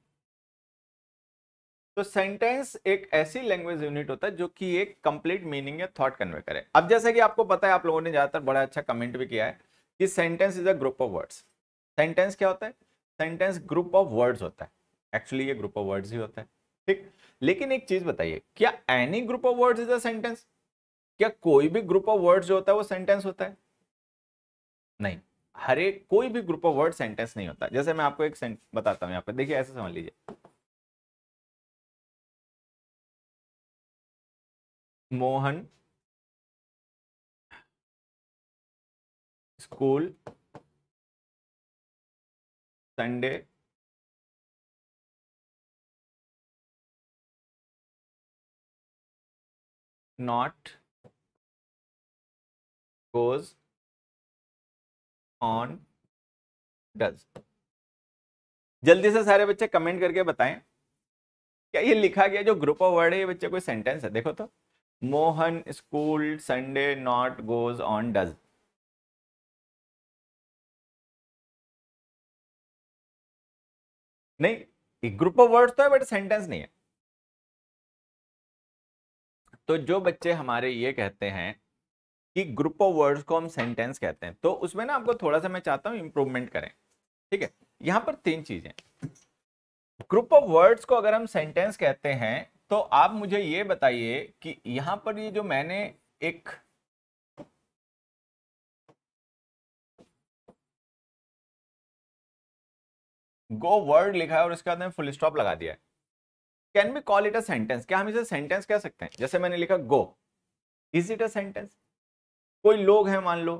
तो सेंटेंस एक ऐसी लैंग्वेज यूनिट होता है जो कि एक कंप्लीट मीनिंग या थॉट कन्वे करे अब जैसे कि आपको पता है आप लोगों ने ज्यादातर बड़ा अच्छा कमेंट भी किया है कि sentence is a group of words sentence क्या होता है सेंटेंस ग्रुप ऑफ वर्ड्स होता है एक्चुअली ये ग्रुप ऑफ वर्ड्स ही होता है ठीक लेकिन एक चीज बताइए क्या any group of words is a sentence क्या कोई भी ग्रुप ऑफ वर्ड जो होता है वो सेंटेंस होता है नहीं हर एक कोई भी ग्रुप ऑफ वर्ड सेंटेंस नहीं होता जैसे मैं आपको एक बताता हूं यहाँ पे देखिए ऐसे समझ लीजिए Mohan school Sunday not goes on does जल्दी से सारे बच्चे कमेंट करके बताएं क्या ये लिखा गया जो ग्रुप ऑफ वर्ड है ये बच्चे कोई सेंटेंस है देखो तो Mohan school Sunday not goes on does नहीं ग्रुप ऑफ वर्ड्स तो है बट सेंटेंस नहीं है तो जो बच्चे हमारे ये कहते हैं कि ग्रुप ऑफ वर्ड्स को हम सेंटेंस कहते हैं तो उसमें ना आपको थोड़ा सा मैं चाहता हूँ इम्प्रूवमेंट करें ठीक है यहाँ पर तीन चीजें ग्रुप ऑफ वर्ड्स को अगर हम सेंटेंस कहते हैं तो आप मुझे ये बताइए कि यहाँ पर ये जो मैंने एक गो वर्ड लिखा है और इसके बाद में फुल स्टॉप लगा दिया है can be call it a sentence क्या हम इसे सेंटेंस कह सकते हैं जैसे मैंने लिखा go is it a sentence कोई लोग हैं मान लो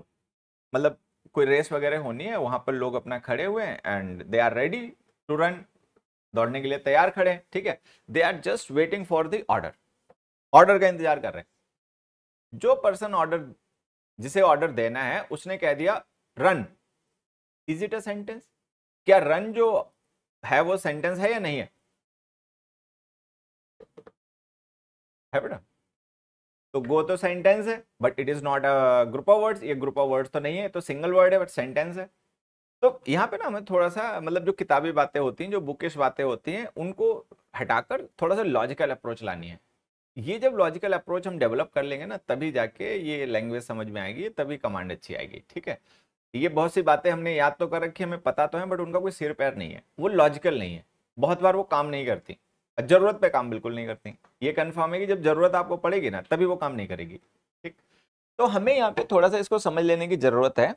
मतलब कोई रेस वगैरह होनी है वहां पर लोग अपना खड़े हुए हैं and they are ready to run दौड़ने के लिए तैयार खड़े हैं ठीक है they are just waiting for the order order का इंतजार कर रहे हैं जो पर्सन ऑर्डर जिसे ऑर्डर देना है उसने कह दिया run is it a sentence क्या रन जो है वो सेंटेंस है या नहीं है है बेटा तो गो तो सेंटेंस है but it is not a group of words ये ग्रुप ऑफ वर्ड्स तो नहीं है तो सिंगल वर्ड है बट सेंटेंस है तो यहाँ पे ना हमें थोड़ा सा मतलब जो किताबी बातें होती हैं जो बुकिश बातें होती हैं उनको हटाकर थोड़ा सा लॉजिकल अप्रोच लानी है ये जब लॉजिकल अप्रोच हम डेवलप कर लेंगे ना तभी जाके ये लैंग्वेज समझ में आएगी तभी कमांड अच्छी आएगी ठीक है ये बहुत सी बातें हमने याद तो कर रखी हमें पता तो है बट उनका कोई सिर पैर नहीं है वो लॉजिकल नहीं है बहुत बार वो काम नहीं करती जरूरत पे काम बिल्कुल नहीं करती ये कन्फर्म है कि जब जरूरत आपको पड़ेगी ना तभी वो काम नहीं करेगी ठीक तो हमें यहाँ पे थोड़ा सा इसको समझ लेने की जरूरत है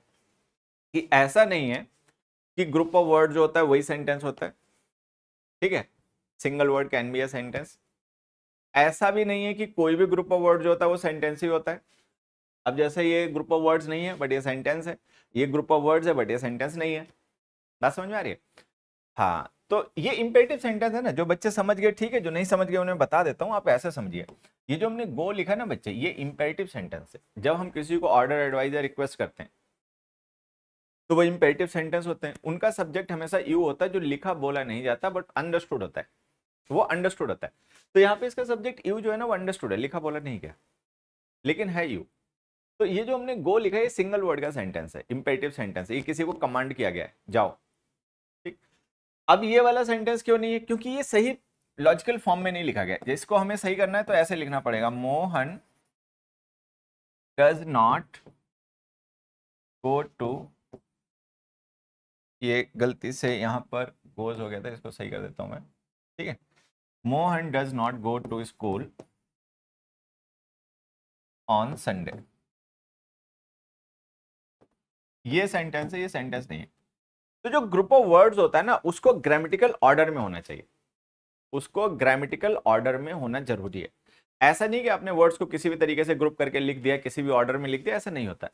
कि ऐसा नहीं है कि ग्रुप ऑफ वर्ड जो होता है वही सेंटेंस होता है ठीक है single word can be a sentence ऐसा भी नहीं है कि कोई भी ग्रुप ऑफ वर्ड जो होता है वो सेंटेंस ही होता है अब जैसे ये ग्रुप ऑफ वर्ड्स नहीं है बट ये सेंटेंस है ये ग्रुप ऑफ वर्ड्स है बट ये सेंटेंस नहीं है बात समझ में आ रही है हाँ तो ये इम्पेटिव सेंटेंस है ना जो बच्चे समझ गए ठीक है जो नहीं समझ गए उन्हें बता देता हूँ आप ऐसा समझिए ये जो हमने गो लिखा ना बच्चे ये इम्पेटिव सेंटेंस है जब हम किसी को ऑर्डर एडवाइज या रिक्वेस्ट करते हैं तो वो इम्पेटिव सेंटेंस होते हैं उनका सब्जेक्ट हमेशा यू होता है जो लिखा बोला नहीं जाता बट अंडरस्टूड होता है वो अंडरस्टूड होता है तो यहाँ पे इसका सब्जेक्ट यू जो है ना वो अंडरस्टूड है लिखा बोला नहीं गया लेकिन है यू तो ये जो हमने गो लिखा है सिंगल वर्ड का सेंटेंस है इम्पेटिव सेंटेंस है ये किसी को कमांड किया गया है जाओ अब ये वाला सेंटेंस क्यों नहीं है क्योंकि ये सही लॉजिकल फॉर्म में नहीं लिखा गया जिसको हमें सही करना है तो ऐसे लिखना पड़ेगा Mohan does not go to ये गलती से यहां पर गोज हो गया था इसको सही कर देता हूं मैं ठीक है Mohan does not go to school on Sunday ये सेंटेंस है ये सेंटेंस नहीं है तो जो ग्रुप ऑफ वर्ड्स होता है ना उसको ग्रामेटिकल ऑर्डर में होना चाहिए उसको ग्रामेटिकल ऑर्डर में होना जरूरी है ऐसा नहीं कि आपने वर्ड्स को किसी भी तरीके से ग्रुप करके लिख दिया किसी भी ऑर्डर में लिख दिया ऐसा नहीं होता है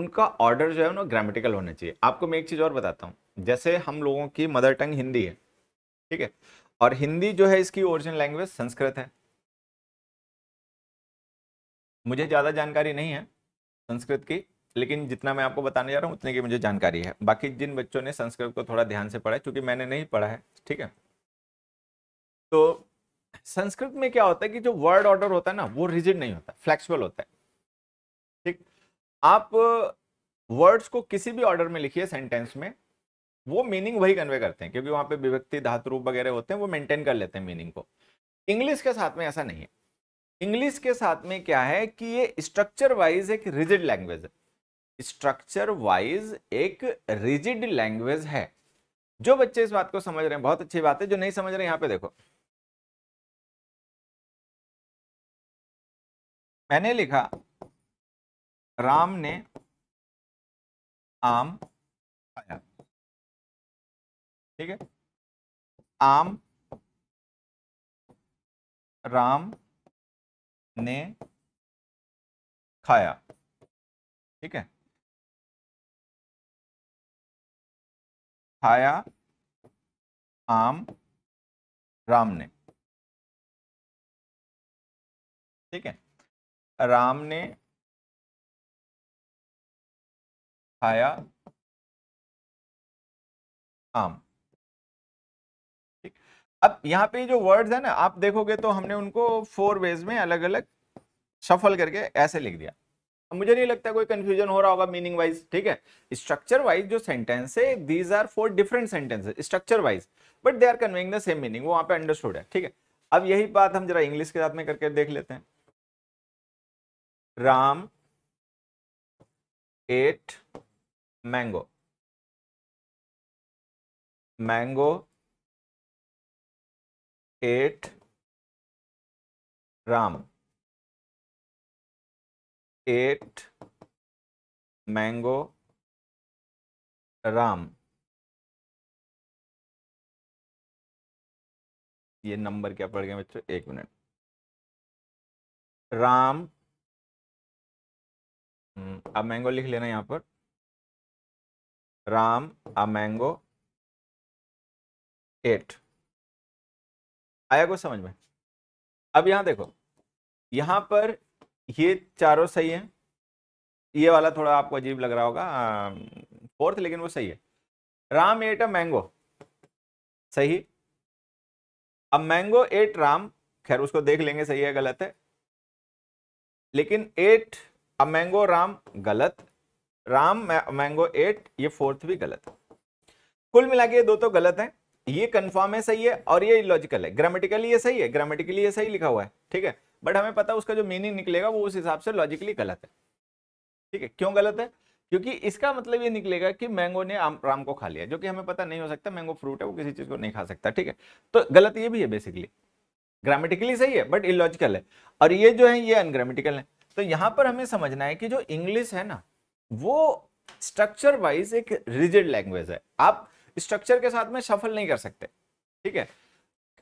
उनका ऑर्डर जो है ना ग्रामेटिकल होना चाहिए आपको मैं एक चीज़ और बताता हूँ जैसे हम लोगों की मदर टंग हिंदी है ठीक है और हिंदी जो है इसकी ओरिजिनल लैंग्वेज संस्कृत है मुझे ज़्यादा जानकारी नहीं है संस्कृत की लेकिन जितना मैं आपको बताने जा रहा हूँ उतने की मुझे जानकारी है बाकी जिन बच्चों ने संस्कृत को थोड़ा ध्यान से पढ़ा है क्योंकि मैंने नहीं पढ़ा है ठीक है तो संस्कृत में क्या होता है कि जो वर्ड ऑर्डर होता है ना वो रिजिड नहीं होता फ्लेक्सिबल होता है ठीक आप वर्ड्स को किसी भी ऑर्डर में लिखिए सेंटेंस में वो मीनिंग वही कन्वे करते हैं क्योंकि वहां पे विभक्ति धातु रूप वगैरह होते हैं वो मेंटेन कर लेते हैं मीनिंग को इंग्लिश के साथ में ऐसा नहीं है इंग्लिश के साथ में क्या है कि ये स्ट्रक्चर वाइज एक रिजिड लैंग्वेज है स्ट्रक्चर वाइज एक रिजिड लैंग्वेज है जो बच्चे इस बात को समझ रहे हैं बहुत अच्छी बात है जो नहीं समझ रहे यहां पे देखो मैंने लिखा राम ने आम खाया ठीक है आम राम ने खाया ठीक है खाया आम राम ने ठीक है राम ने खाया आम ठीक अब यहाँ पे जो वर्ड्स है ना आप देखोगे तो हमने उनको फोर वेज में अलग अलग सफल करके ऐसे लिख दिया मुझे नहीं लगता कोई कंफ्यूजन हो रहा होगा मीनिंग वाइज ठीक है स्ट्रक्चर वाइज जो सेंटेंस है these are four different sentence structure wise but they are conveying the same meaning वो वहां पे अंडरस्टूड है ठीक है अब यही बात हम जरा इंग्लिश के साथ में करके देख लेते हैं Ram ate mango mango ate Ram ate mango Ram ये नंबर क्या पड़ गया बच्चों एक मिनट राम अब हम्म, मैंगो लिख लेना यहां पर राम अ मैंगो एट आया को समझ में अब यहां देखो यहां पर ये चारों सही हैं ये वाला थोड़ा आपको अजीब लग रहा होगा फोर्थ लेकिन वो सही है राम एट अ मैंगो सही अब मैंगो एट राम खैर उसको देख लेंगे सही है गलत है लेकिन एट अ मैंगो राम गलत राम मैंगो एट ये फोर्थ भी गलत है कुल मिला के ये दो तो गलत हैं ये कंफर्म है सही है और ये लॉजिकल है ग्रामेटिकली ये सही है ग्रामेटिकली ये सही लिखा हुआ है ठीक है बट हमें पता उसका जो मीनिंग निकलेगा वो उस हिसाब से लॉजिकली गलत है ठीक है क्यों गलत है क्योंकि इसका मतलब ये निकलेगा कि मैंगो ने आम को खा लिया जो कि हमें पता नहीं हो सकता मैंगो फ्रूट है वो किसी चीज़ को नहीं खा सकता ठीक है तो गलत ये भी है बेसिकली ग्रामेटिकली सही है बट इलॉजिकल है और ये जो है ये अनग्रामेटिकल है तो यहां पर हमें समझना है कि जो इंग्लिश है ना वो स्ट्रक्चर वाइज एक रिजिड लैंग्वेज है आप स्ट्रक्चर के साथ में सफल नहीं कर सकते ठीक है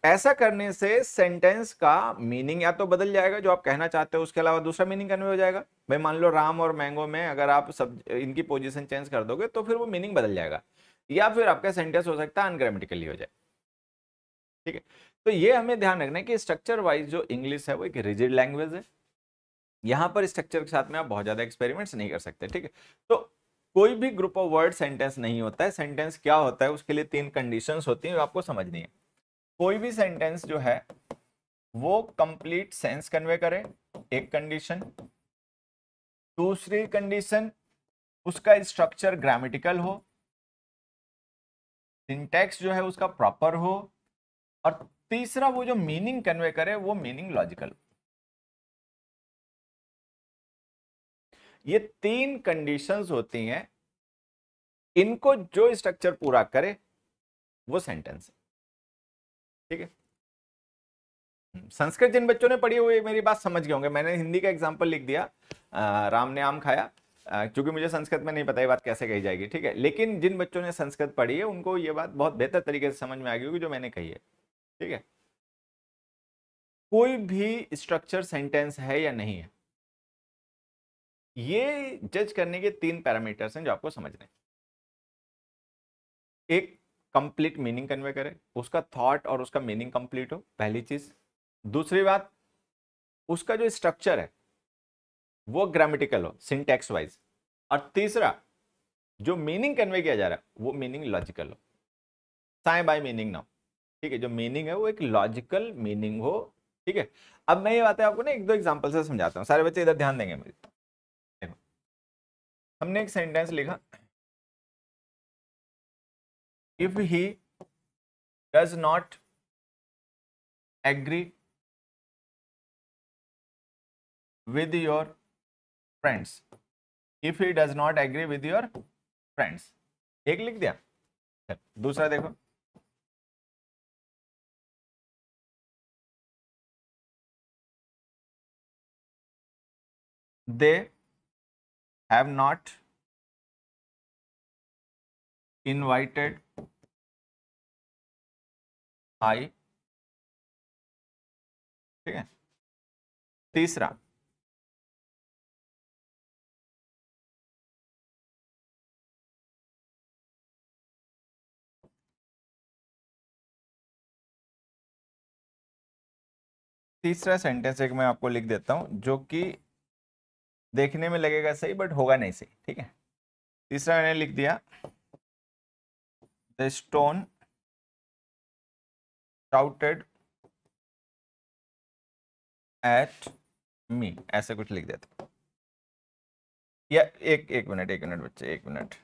ऐसा करने से सेंटेंस का मीनिंग या तो बदल जाएगा जो आप कहना चाहते हो उसके अलावा दूसरा मीनिंग कन्वे हो जाएगा भाई मान लो राम और मैंगो में अगर आप सब इनकी पोजीशन चेंज कर दोगे तो फिर वो मीनिंग बदल जाएगा या फिर आपका सेंटेंस हो सकता है अनग्रामेटिकली हो जाए ठीक है तो ये हमें ध्यान रखना है कि स्ट्रक्चर वाइज जो इंग्लिश है वो एक रिजिड लैंग्वेज है यहाँ पर स्ट्रक्चर के साथ में आप बहुत ज़्यादा एक्सपेरिमेंट्स नहीं कर सकते ठीक है तो कोई भी ग्रुप ऑफ वर्ड सेंटेंस नहीं होता है सेंटेंस क्या होता है उसके लिए तीन कंडीशंस होती हैं आपको समझनी है कोई भी सेंटेंस जो है वो कंप्लीट सेंस कन्वे करे एक कंडीशन दूसरी कंडीशन उसका स्ट्रक्चर ग्रामेटिकल हो सिंटेक्स जो है उसका प्रॉपर हो और तीसरा वो जो मीनिंग कन्वे करे वो मीनिंग लॉजिकल ये तीन कंडीशंस होती हैं इनको जो स्ट्रक्चर पूरा करे वो सेंटेंस है ठीक है हम्म, संस्कृत जिन बच्चों ने पढ़ी हुई मेरी बात समझ गए होंगे मैंने हिंदी का एग्जाम्पल लिख दिया आ, राम ने आम खाया क्योंकि मुझे संस्कृत में नहीं पता ये बात कैसे कही जाएगी ठीक है लेकिन जिन बच्चों ने संस्कृत पढ़ी है उनको ये बात बहुत बेहतर तरीके से समझ में आ गई होगी जो मैंने कही है ठीक है कोई भी स्ट्रक्चर सेंटेंस है या नहीं है ये जज करने के तीन पैरामीटर्स हैं जो आपको समझने एक कंप्लीट मीनिंग कन्वे करे उसका थॉट और उसका मीनिंग कंप्लीट हो पहली चीज दूसरी बात उसका जो स्ट्रक्चर है वो ग्रामेटिकल हो सिंटेक्स वाइज और तीसरा जो मीनिंग कन्वे किया जा रहा है वो मीनिंग लॉजिकल हो साए बाय मीनिंग ना ठीक है जो मीनिंग है वो एक लॉजिकल मीनिंग हो ठीक है अब मैं ये बातें आपको ना एक दो एग्जाम्पल से समझाता हूँ सारे बच्चे इधर ध्यान देंगे मुझे देखो हमने एक सेंटेंस लिखा if he does not agree with your friends if he does not agree with your friends एक लिख दिया दूसरा देखो they have not invited आई ठीक है तीसरा तीसरा सेंटेंस एक मैं आपको लिख देता हूं जो कि देखने में लगेगा सही बट होगा नहीं सही ठीक है तीसरा मैंने लिख दिया the stone shouted at me ऐसा कुछ लिख देते या एक एक मिनट एक मिनट बच्चे एक मिनट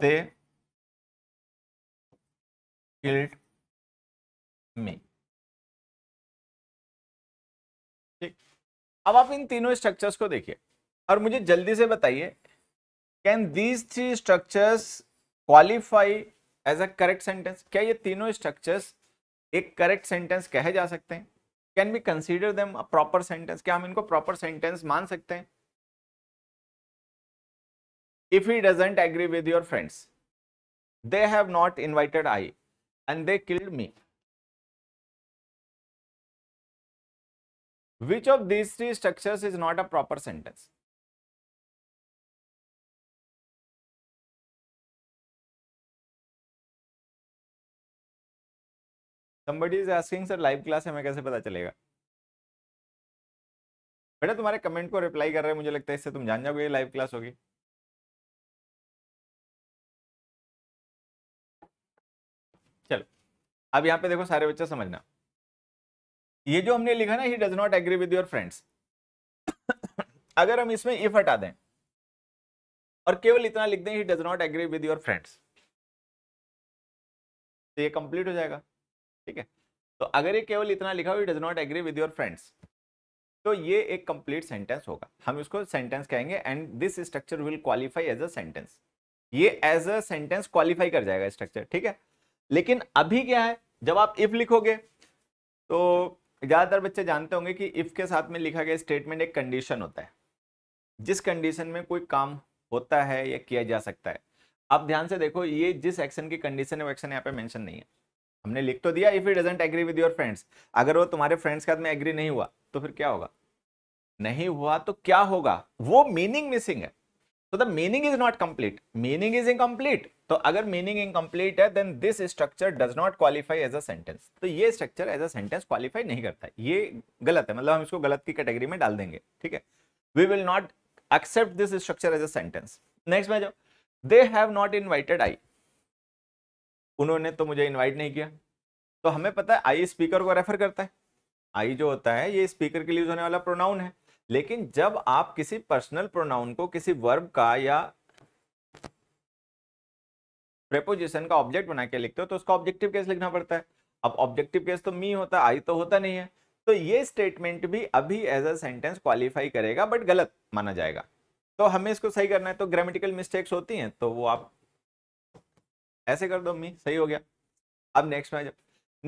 दे किल्ड मी ठीक अब आप इन तीनों स्ट्रक्चर्स को देखिए और मुझे जल्दी से बताइए can these three structures qualify as a correct sentence क्या ये तीनों स्ट्रक्चर्स एक करेक्ट सेंटेंस कहे जा सकते हैं कैन बी कंसिडर दम अ प्रॉपर सेंटेंस क्या हम इनको प्रॉपर सेंटेंस मान सकते हैं if you doesn't agree with your friends they have not invited I and they killed me which of these three structures is not a proper sentence somebody is asking sir live class है हमें कैसे पता चलेगा बेटा तुम्हारे comment को reply कर रहे हैं मुझे लगता है इससे तुम जान जाओगे लाइव क्लास होगी चलो अब यहाँ पे देखो सारे बच्चे समझना ये जो हमने लिखा ना he does not agree with your friends अगर हम इसमें इफ हटा दें और केवल इतना लिख दें he does not agree with your friends तो ये कंप्लीट हो जाएगा ठीक है तो अगर ये केवल इतना लिखा हुआ does not agree with your friends तो ये एक कंप्लीट सेंटेंस होगा हम इसको सेंटेंस कहेंगे and this structure will qualify as a sentence ये एज अ सेंटेंस क्वालिफाई कर जाएगा स्ट्रक्चर ठीक है लेकिन अभी क्या है जब आप इफ लिखोगे तो ज़्यादातर बच्चे जानते होंगे कि इफ के साथ में लिखा गया स्टेटमेंट एक कंडीशन होता है जिस कंडीशन में कोई काम होता है या किया जा सकता है अब ध्यान से देखो ये जिस एक्शन की कंडीशन है वो एक्शन यहाँ पे मेंशन नहीं है हमने लिख तो दिया if you doesn't agree with your friends अगर वो तुम्हारे फ्रेंड्स के साथ में एग्री नहीं हुआ तो फिर क्या होगा नहीं हुआ तो क्या होगा वो मीनिंग मिसिंग है तो the meaning is not complete meaning is incomplete तो अगर मीनिंग इनकम्प्लीट है then this structure does not qualify as a sentence तो ये structure as a sentence qualify नहीं करता ये गलत है मतलब हम इसको गलत की कैटेगरी में डाल देंगे ठीक है we will not accept this structure as a sentence next में जाओ they have not invited I उन्होंने तो मुझे इन्वाइट नहीं किया तो हमें पता है आई स्पीकर को रेफर करता है आई जो होता है ये स्पीकर के लिए यूज होने वाला प्रोनाउन है लेकिन जब आप किसी पर्सनल प्रोनाउन को किसी वर्ब का या प्रेपोजिशन का ऑब्जेक्ट बना के लिखते हो तो उसका ऑब्जेक्टिव केस लिखना पड़ता है अब ऑब्जेक्टिव केस तो मी होता है आई तो होता नहीं है तो ये स्टेटमेंट भी अभी एज अ सेंटेंस क्वालिफाई करेगा बट गलत माना जाएगा तो हमें इसको सही करना है तो ग्रामेटिकल मिस्टेक्स होती हैं तो वो आप ऐसे कर दो मी सही हो गया अब नेक्स्ट में आ जाओ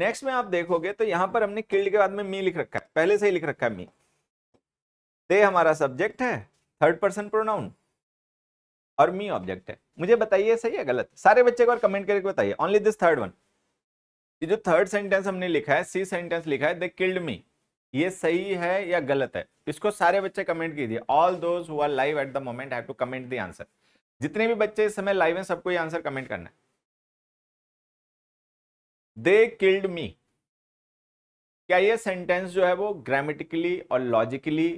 नेक्स्ट में आप देखोगे तो यहां पर हमने किल्ड के बाद में मी लिख रखा है पहले से ही लिख रखा है मी दे हमारा सब्जेक्ट है थर्ड पर्सन प्रोनाउन और मी ऑब्जेक्ट है मुझे बताइए सही है गलत सारे बच्चे को और कमेंट करके बताइए ओनली दिस थर्ड वन ये जो थर्ड सेंटेंस हमने लिखा है सी सेंटेंस लिखा है दे किल्ड मी ये सही है या गलत है इसको सारे बच्चे कमेंट कीजिए all those who are live at the moment have to comment the answer जितने भी बच्चे इस समय लाइव हैं सबको ये आंसर कमेंट करना है दे किल्ड मी क्या ये सेंटेंस जो है वो ग्रामेटिकली और लॉजिकली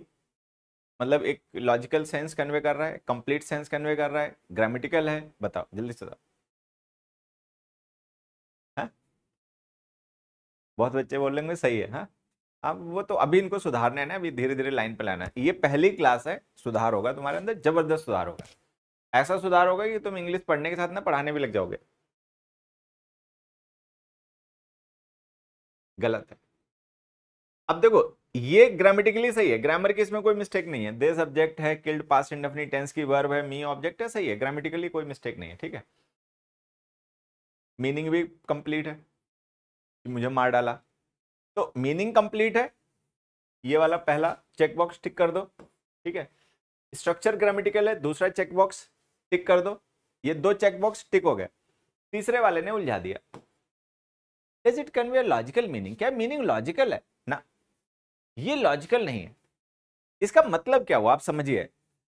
मतलब एक लॉजिकल सेंस कन्वे कर रहा है कंप्लीट सेंस कन्वे कर रहा है ग्रामेटिकल है बताओ जल्दी से बताओ हाँ? बहुत बच्चे बोल लेंगे सही है हाँ अब वो तो अभी इनको सुधारना है ना अभी धीरे धीरे लाइन पे लाना है ये पहली क्लास है सुधार होगा तुम्हारे अंदर जबरदस्त सुधार होगा ऐसा सुधार होगा कि तुम इंग्लिश पढ़ने के साथ ना पढ़ाने भी लग जाओगे गलत है अब देखो ये ग्रामेटिकली सही है ग्रामर की इसमें कोई मिस्टेक नहीं है दे सब्जेक्ट है किल्ड पास इंडफनी टेंस की वर्ब है मी ऑब्जेक्ट है सही है ग्रामेटिकली कोई मिस्टेक नहीं है ठीक है मीनिंग भी कंप्लीट है कि मुझे मार डाला तो मीनिंग कंप्लीट है ये वाला पहला चेकबॉक्स टिक कर दो ठीक है स्ट्रक्चर ग्रामेटिकल है दूसरा चेकबॉक्स टिक कर दो ये दो चेकबॉक्स टिक हो गए तीसरे वाले ने उलझा दिया does it convey logical meaning क्या मीनिंग लॉजिकल है ना ये लॉजिकल नहीं है इसका मतलब क्या हुआ आप समझिए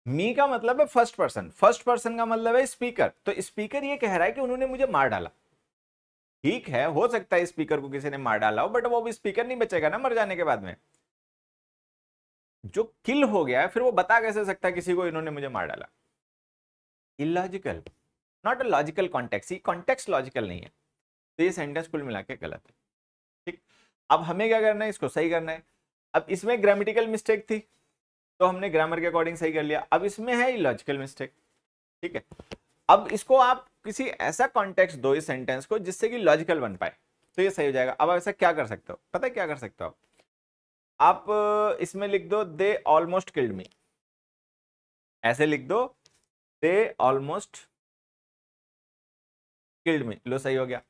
मी का मतलब है फर्स्ट पर्सन फर्स्ट पर्सन का मतलब है स्पीकर तो स्पीकर ये कह रहा है कि उन्होंने मुझे मार डाला ठीक है हो सकता है स्पीकर को किसी ने मार डाला हो बट वो भी स्पीकर नहीं बचेगा ना मर जाने के बाद में जो किल हो गया है फिर वो बता कैसे सकता है किसी को इन्होंने मुझे मार डाला illogical not a logical context ये कॉन्टेक्स्ट लॉजिकल नहीं है तो ये सेंटेंस कुल मिला के गलत है ठीक अब हमें क्या करना है इसको सही करना है अब इसमें ग्रामेटिकल मिस्टेक थी तो हमने ग्रामर के अकॉर्डिंग सही कर लिया अब इसमें है लॉजिकल मिस्टेक ठीक है अब इसको आप किसी ऐसा कॉन्टेक्स्ट दो इस सेंटेंस को जिससे कि लॉजिकल बन पाए तो ये सही हो जाएगा अब ऐसा क्या कर सकते हो पता है क्या कर सकते हो आप इसमें लिख दो दे ऑलमोस्ट किल्ड मी ऐसे लिख दो दे ऑलमोस्ट किल्ड मी लो सही हो गया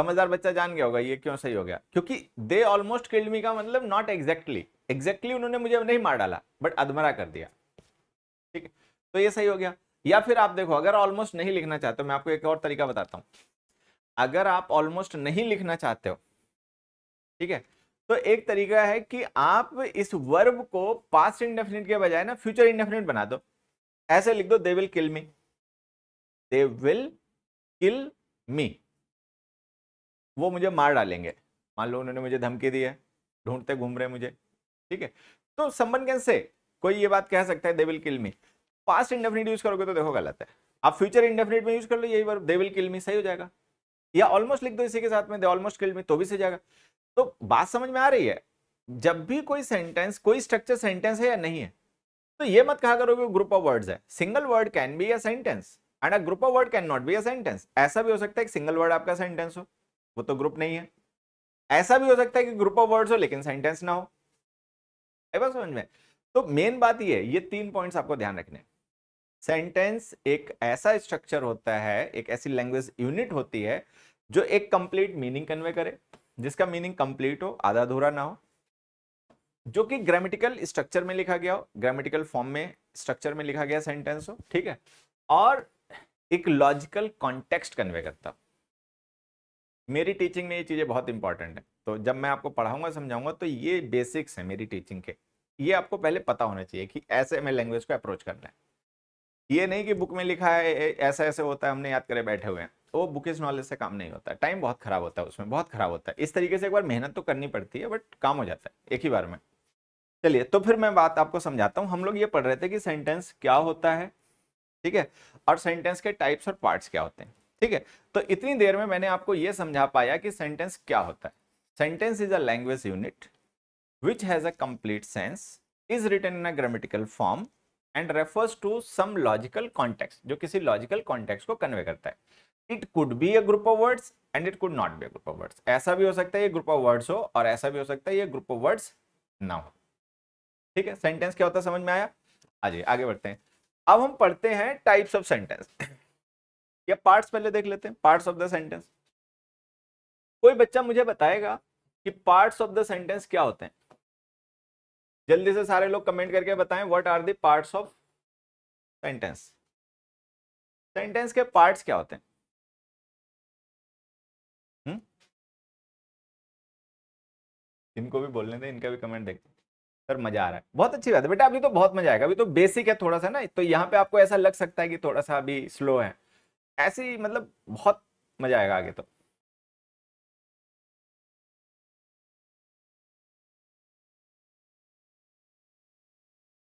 समझदार बच्चा जान गया होगा ये क्यों सही हो गया क्योंकि दे ऑलमोस्ट किल्ड मी का मतलब नॉट एग्जैक्टली एग्जैक्टली उन्होंने मुझे नहीं मार डाला बट अधमरा कर दिया ठीक है तो ये सही हो गया या फिर आप देखो अगर ऑलमोस्ट नहीं लिखना चाहते हो मैं आपको एक और तरीका बताता हूँ अगर आप ऑलमोस्ट नहीं लिखना चाहते हो ठीक है तो एक तरीका है कि आप इस वर्ब को पास्ट इंडेफिनिट के बजाय ना फ्यूचर इंडेफिनिट बना दो ऐसे लिख दो दे will kill me they will kill मी वो मुझे मार डालेंगे मान लो उन्होंने मुझे धमकी दी है ढूंढते घूम रहे मुझे ठीक है तो संबंध कैसे कोई ये बात कह सकता है they will kill me past indefinite use करोगे तो देखो गलत है आप फ्यूचर इंडेफिनिट में यूज कर लो यही बार दे विल किल मी सही हो जाएगा या ऑलमोस्ट लिख दो इसी के साथ में दे ऑलमोस्ट किल मी तो भी सही जाएगा तो बात समझ में आ रही है जब भी कोई सेंटेंस कोई स्ट्रक्चर सेंटेंस है या नहीं है तो ये मत कहा करोगे ग्रुप ऑफ वर्ड्स है single word can be a sentence and a group of word can not be a sentence ऐसा भी हो सकता है सिंगल वर्ड आपका सेंटेंस हो वो तो ग्रुप नहीं है ऐसा भी हो सकता है कि ग्रुप ऑफ वर्ड्स हो लेकिन सेंटेंस ना हो एवं समझ में तो मेन बात ये ये तीन पॉइंट्स आपको ध्यान रखने सेंटेंस एक ऐसा स्ट्रक्चर होता है एक ऐसी लैंग्वेज यूनिट होती है जो एक कंप्लीट मीनिंग कन्वे करे जिसका मीनिंग कंप्लीट हो आधा अधूरा ना हो जो कि ग्रामेटिकल स्ट्रक्चर में लिखा गया हो ग्रामेटिकल फॉर्म में स्ट्रक्चर में लिखा गया सेंटेंस हो ठीक है और एक लॉजिकल कॉन्टेक्स्ट कन्वे करता हो मेरी टीचिंग में ये चीज़ें बहुत इंपॉर्टेंट है तो जब मैं आपको पढ़ाऊंगा समझाऊंगा तो ये बेसिक्स है मेरी टीचिंग के ये आपको पहले पता होना चाहिए कि ऐसे हमें लैंग्वेज को अप्रोच करना है ये नहीं कि बुक में लिखा है ऐसा ऐसे होता है हमने याद करे बैठे हुए हैं तो वो बुकिस नॉलेज से काम नहीं होता टाइम बहुत खराब होता है उसमें बहुत खराब होता है इस तरीके से एक बार मेहनत तो करनी पड़ती है बट काम हो जाता है एक ही बार में चलिए तो फिर मैं बात आपको समझाता हूँ हम लोग ये पढ़ रहे थे कि सेंटेंस क्या होता है ठीक है और सेंटेंस के टाइप्स और पार्ट्स क्या होते हैं ठीक है तो इतनी देर में मैंने आपको यह समझा पाया कि सेंटेंस क्या होता है sentence is a language unit which has a complete sense is written in a grammatical form and refers to some logical context जो किसी लॉजिकल कॉन्टेक्स को कन्वे करता है it could be a group of words and it could not be a group of words ऐसा भी हो सकता है ये ग्रुप ऑफ वर्ड्स हो और ऐसा भी हो सकता है ये ग्रुप ऑफ वर्ड्स ना हो ठीक है सेंटेंस क्या होता है समझ में आया आइए आगे बढ़ते हैं अब हम पढ़ते हैं टाइप्स ऑफ सेंटेंस या पार्ट्स पहले देख लेते हैं पार्ट्स ऑफ द सेंटेंस कोई बच्चा मुझे बताएगा कि पार्ट्स ऑफ द सेंटेंस क्या होते हैं जल्दी से सारे लोग कमेंट करके बताएं what are the parts of sentence sentence के पार्ट्स क्या होते हैं हुँ? हम्म? इनको भी बोलने दें इनका भी कमेंट देखते सर मजा आ रहा है बहुत अच्छी बात है बेटा अभी तो बहुत मजा आएगा अभी तो बेसिक है थोड़ा सा ना तो यहाँ पे आपको ऐसा लग सकता है कि थोड़ा सा अभी स्लो है ऐसे ही मतलब बहुत मजा आएगा आगे तो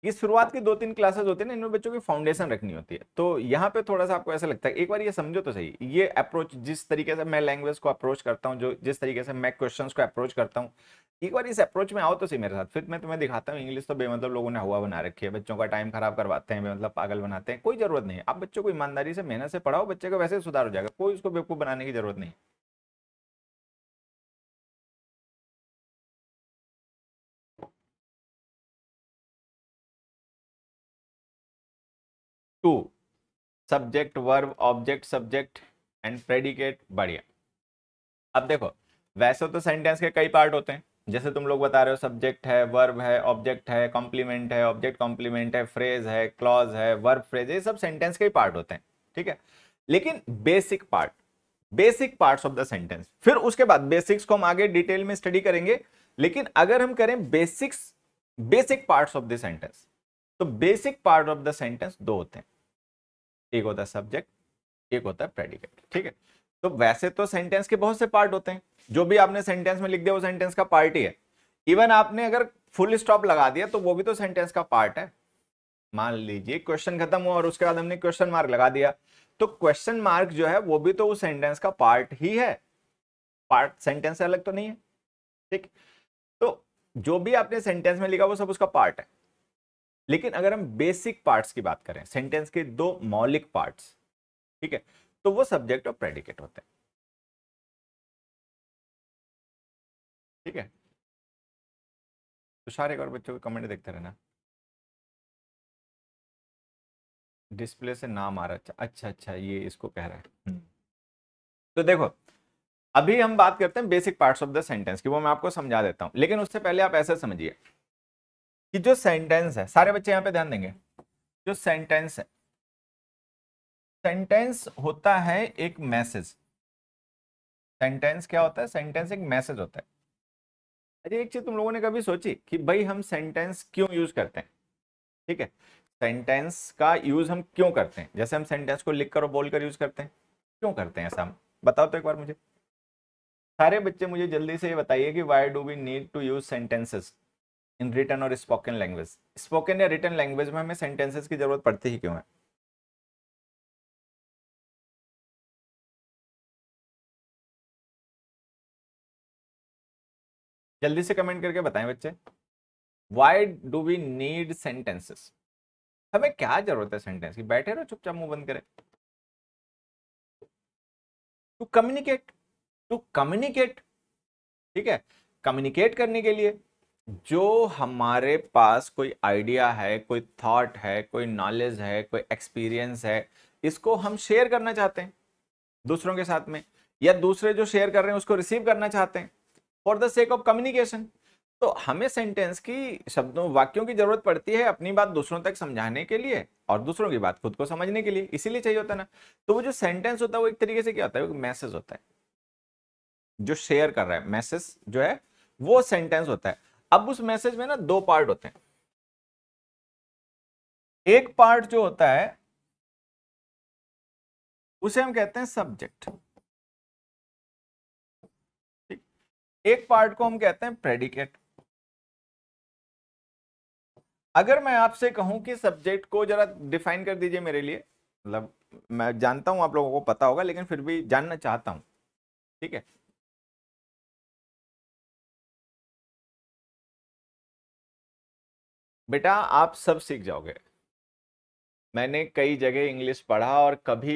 ये शुरुआत की दो तीन क्लासेस होती है ना इनमें बच्चों की फाउंडेशन रखनी होती है तो यहाँ पे थोड़ा सा आपको ऐसा लगता है एक बार ये समझो तो सही ये अप्रोच जिस तरीके से मैं लैंग्वेज को अप्रोच करता हूँ जो जिस तरीके से मैं क्वेश्चन को अप्रोच करता हूँ एक बार इस अप्रोच में आओ तो सही मेरे साथ फिर मैं तुम्हें दिखाता हूँ इंग्लिश तो बेमतलब लोगों ने हुआ बना रखी है बच्चों का टाइम खराब करवाते हैं बेमतलब पागल बनाते हैं कोई जरूरत नहीं आप बच्चों को ईमानदारी से मेहनत से पढ़ाओ बच्चे का वैसे सुधार हो जाएगा कोई उसको बेवकूफ़ बनाने की जरूरत नहीं two subject verb object subject and predicate बढ़िया अब देखो वैसे तो सेंटेंस के कई पार्ट होते हैं जैसे तुम लोग बता रहे हो सब्जेक्ट है वर्ब है ऑब्जेक्ट है कॉम्प्लीमेंट है ऑब्जेक्ट कॉम्प्लीमेंट है फ्रेज है क्लॉज है वर्ब फ्रेज है ये सब सेंटेंस के ही पार्ट होते हैं ठीक है लेकिन basic part basic parts of the sentence फिर उसके बाद बेसिक्स को हम आगे डिटेल में स्टडी करेंगे लेकिन अगर हम करें basics basic parts of the sentence तो basic part of the sentence दो होते हैं एक होता है सब्जेक्ट एक होता है प्रेडिकेट ठीक है तो वैसे तो सेंटेंस के बहुत से पार्ट होते हैं जो भी आपने सेंटेंस में लिख दिया वो सेंटेंस का पार्ट ही है इवन आपने अगर फुल स्टॉप लगा दिया तो वो भी तो सेंटेंस का पार्ट है मान लीजिए क्वेश्चन खत्म हुआ और उसके बाद हमने क्वेश्चन मार्क लगा दिया तो क्वेश्चन मार्क जो है वो भी तो उस सेंटेंस का पार्ट ही है पार्ट सेंटेंस से अलग तो नहीं है ठीक तो जो भी आपने सेंटेंस में लिखा वो सब उसका पार्ट है लेकिन अगर हम बेसिक पार्ट्स की बात करें सेंटेंस के दो मौलिक पार्ट्स ठीक है तो वो सब्जेक्ट और प्रेडिकेट होते हैं ठीक है तो सारे और बच्चों के कमेंट देखते रहना डिस्प्ले से नाम आ रहा अच्छा अच्छा अच्छा ये इसको कह रहा है हम्म। तो देखो अभी हम बात करते हैं basic parts of the sentence की वो मैं आपको समझा देता हूं लेकिन उससे पहले आप ऐसा समझिए कि जो सेंटेंस है सारे बच्चे यहां पे ध्यान देंगे जो सेंटेंस है सेंटेंस होता है एक मैसेज सेंटेंस क्या होता है सेंटेंस एक मैसेज होता है अरे एक चीज तुम लोगों ने कभी सोची कि भाई हम सेंटेंस क्यों यूज करते हैं ठीक है सेंटेंस का यूज हम क्यों करते हैं जैसे हम सेंटेंस को लिखकर और बोलकर यूज करते हैं क्यों करते हैं ऐसा हम बताओ तो एक बार मुझे सारे बच्चे मुझे जल्दी से ये बताइए कि why do we need to use sentences in written और स्पोकन लैंग्वेज स्पोकन या रिटर्न लैंग्वेज में हमें सेंटेंसेस की जरूरत पड़ती ही क्यों है जल्दी से कमेंट करके बताएं बच्चे why do we need sentences हमें क्या जरूरत है सेंटेंस की बैठे रहो चुपचाप मुंह बंद करें टू कम्युनिकेट टू कम्युनिकेट ठीक है कम्युनिकेट करने के लिए जो हमारे पास कोई आइडिया है कोई थॉट है कोई नॉलेज है कोई एक्सपीरियंस है इसको हम शेयर करना चाहते हैं दूसरों के साथ में या दूसरे जो शेयर कर रहे हैं उसको रिसीव करना चाहते हैं for the sake of communication तो हमें सेंटेंस की शब्दों वाक्यों की जरूरत पड़ती है अपनी बात दूसरों तक समझाने के लिए और दूसरों की बात खुद को समझने के लिए इसीलिए चाहिए होता है ना तो वो जो सेंटेंस होता है वो एक तरीके से क्या होता है वो मैसेज होता है जो शेयर कर रहा है मैसेज जो है वो सेंटेंस होता है अब उस मैसेज में ना दो पार्ट होते हैं एक पार्ट जो होता है उसे हम कहते हैं सब्जेक्ट एक पार्ट को हम कहते हैं प्रेडिकेट अगर मैं आपसे कहूं कि सब्जेक्ट को जरा डिफाइन कर दीजिए मेरे लिए मतलब मैं जानता हूं आप लोगों को पता होगा लेकिन फिर भी जानना चाहता हूं ठीक है बेटा आप सब सीख जाओगे मैंने कई जगह इंग्लिश पढ़ा और कभी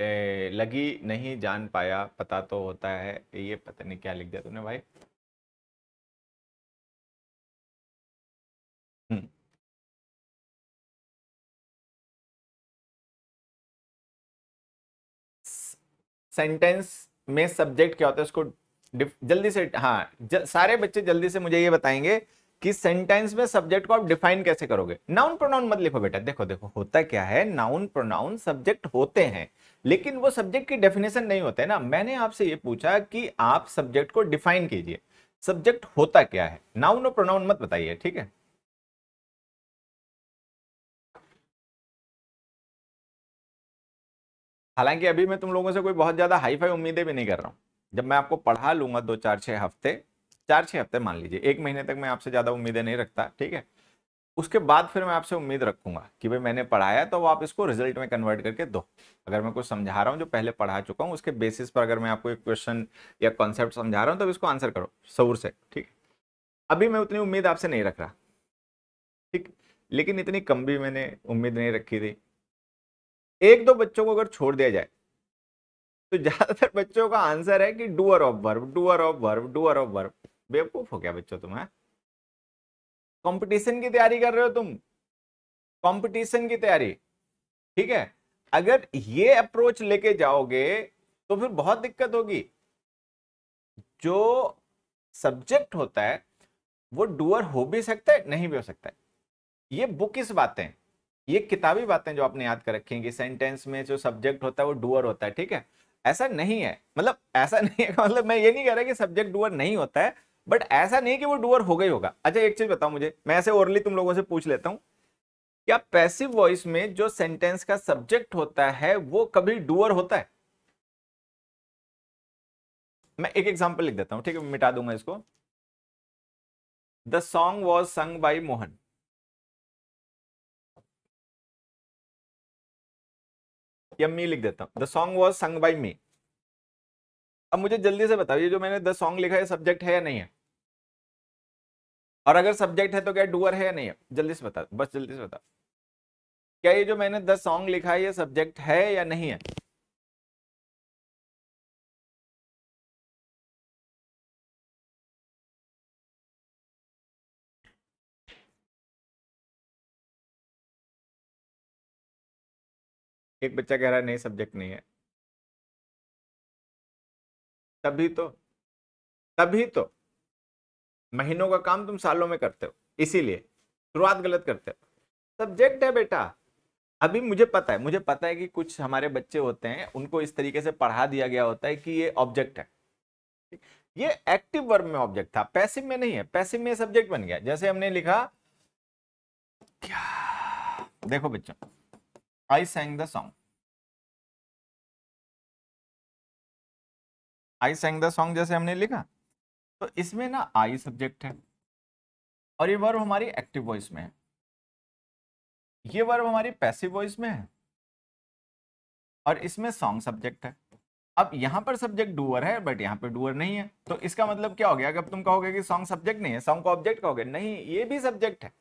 ए, लगी नहीं जान पाया पता तो होता है ये पता नहीं क्या लिख दिया तुमने भाई हम्म। सेंटेंस में सब्जेक्ट क्या होता है उसको जल्दी से हाँ ज, सारे बच्चे जल्दी से मुझे ये बताएंगे कि सेंटेंस में सब्जेक्ट को आप डिफाइन कैसे करोगे नाउन प्रोनाउन मत लिखो बेटा देखो देखो होता क्या है नाउन प्रोनाउन सब्जेक्ट होते हैं लेकिन वो सब्जेक्ट की डेफिनेशन नहीं होते ना मैंने आपसे ये पूछा कि आप सब्जेक्ट को डिफाइन कीजिए सब्जेक्ट होता क्या है नाउन और प्रोनाउन मत बताइए ठीक है हालांकि अभी मैं तुम लोगों से कोई बहुत ज्यादा हाई फाई उम्मीदें भी नहीं कर रहा हूं जब मैं आपको पढ़ा लूंगा दो चार छह हफ्ते चार छः हफ्ते मान लीजिए एक महीने तक मैं आपसे ज़्यादा उम्मीदें नहीं रखता ठीक है उसके बाद फिर मैं आपसे उम्मीद रखूंगा कि भाई मैंने पढ़ाया तो आप इसको रिजल्ट में कन्वर्ट करके दो अगर मैं कुछ समझा रहा हूँ जो पहले पढ़ा चुका हूँ उसके बेसिस पर अगर मैं आपको एक क्वेश्चन या कॉन्सेप्ट समझा रहा हूँ तो इसको आंसर करो सऊर से ठीक अभी मैं उतनी उम्मीद आपसे नहीं रख रहा ठीक लेकिन इतनी कम भी मैंने उम्मीद नहीं रखी थी एक दो बच्चों को अगर छोड़ दिया जाए तो ज़्यादातर बच्चों का आंसर है कि doer of verb doer of verb doer of verb बेवकूफ हो क्या बच्चों तुम है कंपटीशन की तैयारी कर रहे हो तुम कंपटीशन की तैयारी ठीक है अगर ये अप्रोच लेके जाओगे तो फिर बहुत दिक्कत होगी जो सब्जेक्ट होता है वो डूअर हो भी सकता है नहीं भी हो सकता है ये बुकिस बातें ये किताबी बातें जो आपने याद कर रखी कि सेंटेंस में जो सब्जेक्ट होता है वो डूअर होता है ठीक है ऐसा नहीं है मतलब ऐसा *laughs* नहीं है मतलब मैं ये नहीं कह रहा कि सब्जेक्ट डूअर नहीं होता है बट ऐसा नहीं कि वो डूअर होगा ही होगा अच्छा एक चीज बताओ मुझे मैं ऐसे ओरली तुम लोगों से पूछ लेता हूँ क्या पैसिव वॉइस में जो सेंटेंस का सब्जेक्ट होता है वो कभी डूअर होता है मैं एक एग्जाम्पल लिख देता हूँ ठीक है मिटा दूंगा इसको the song was sung by Mohan या मी लिख देता हूँ the song was sung by me अब मुझे जल्दी से बताओ ये जो मैंने द सॉन्ग लिखा है सब्जेक्ट है या नहीं है और अगर सब्जेक्ट है तो क्या डूअर है या नहीं है जल्दी से बता बस जल्दी से बता क्या ये जो मैंने दस सॉन्ग लिखा है ये सब्जेक्ट है या नहीं है एक बच्चा कह रहा है नहीं सब्जेक्ट नहीं है तभी तो तभी तो महीनों का काम तुम सालों में करते हो इसीलिए शुरुआत गलत करते हो सब्जेक्ट है बेटा अभी मुझे पता है मुझे पता है कि कुछ हमारे बच्चे होते हैं उनको इस तरीके से पढ़ा दिया गया होता है कि ये ऑब्जेक्ट है ये एक्टिव वर्ब में ऑब्जेक्ट था पैसिव में नहीं है पैसिव में सब्जेक्ट बन गया जैसे हमने लिखा क्या देखो बच्चों I sang the song I sang the song जैसे हमने लिखा तो इसमें ना आई सब्जेक्ट है और ये वर्ब हमारी एक्टिव वॉइस में है ये वर्ब हमारी पैसिव वॉइस में है और इसमें सॉन्ग सब्जेक्ट है अब यहाँ पर सब्जेक्ट डूअर है बट यहाँ पर डूअर नहीं है तो इसका मतलब क्या हो गया अगर तुम कहोगे कि सॉन्ग सब्जेक्ट नहीं है सॉन्ग को ऑब्जेक्ट कहोगे नहीं ये भी सब्जेक्ट है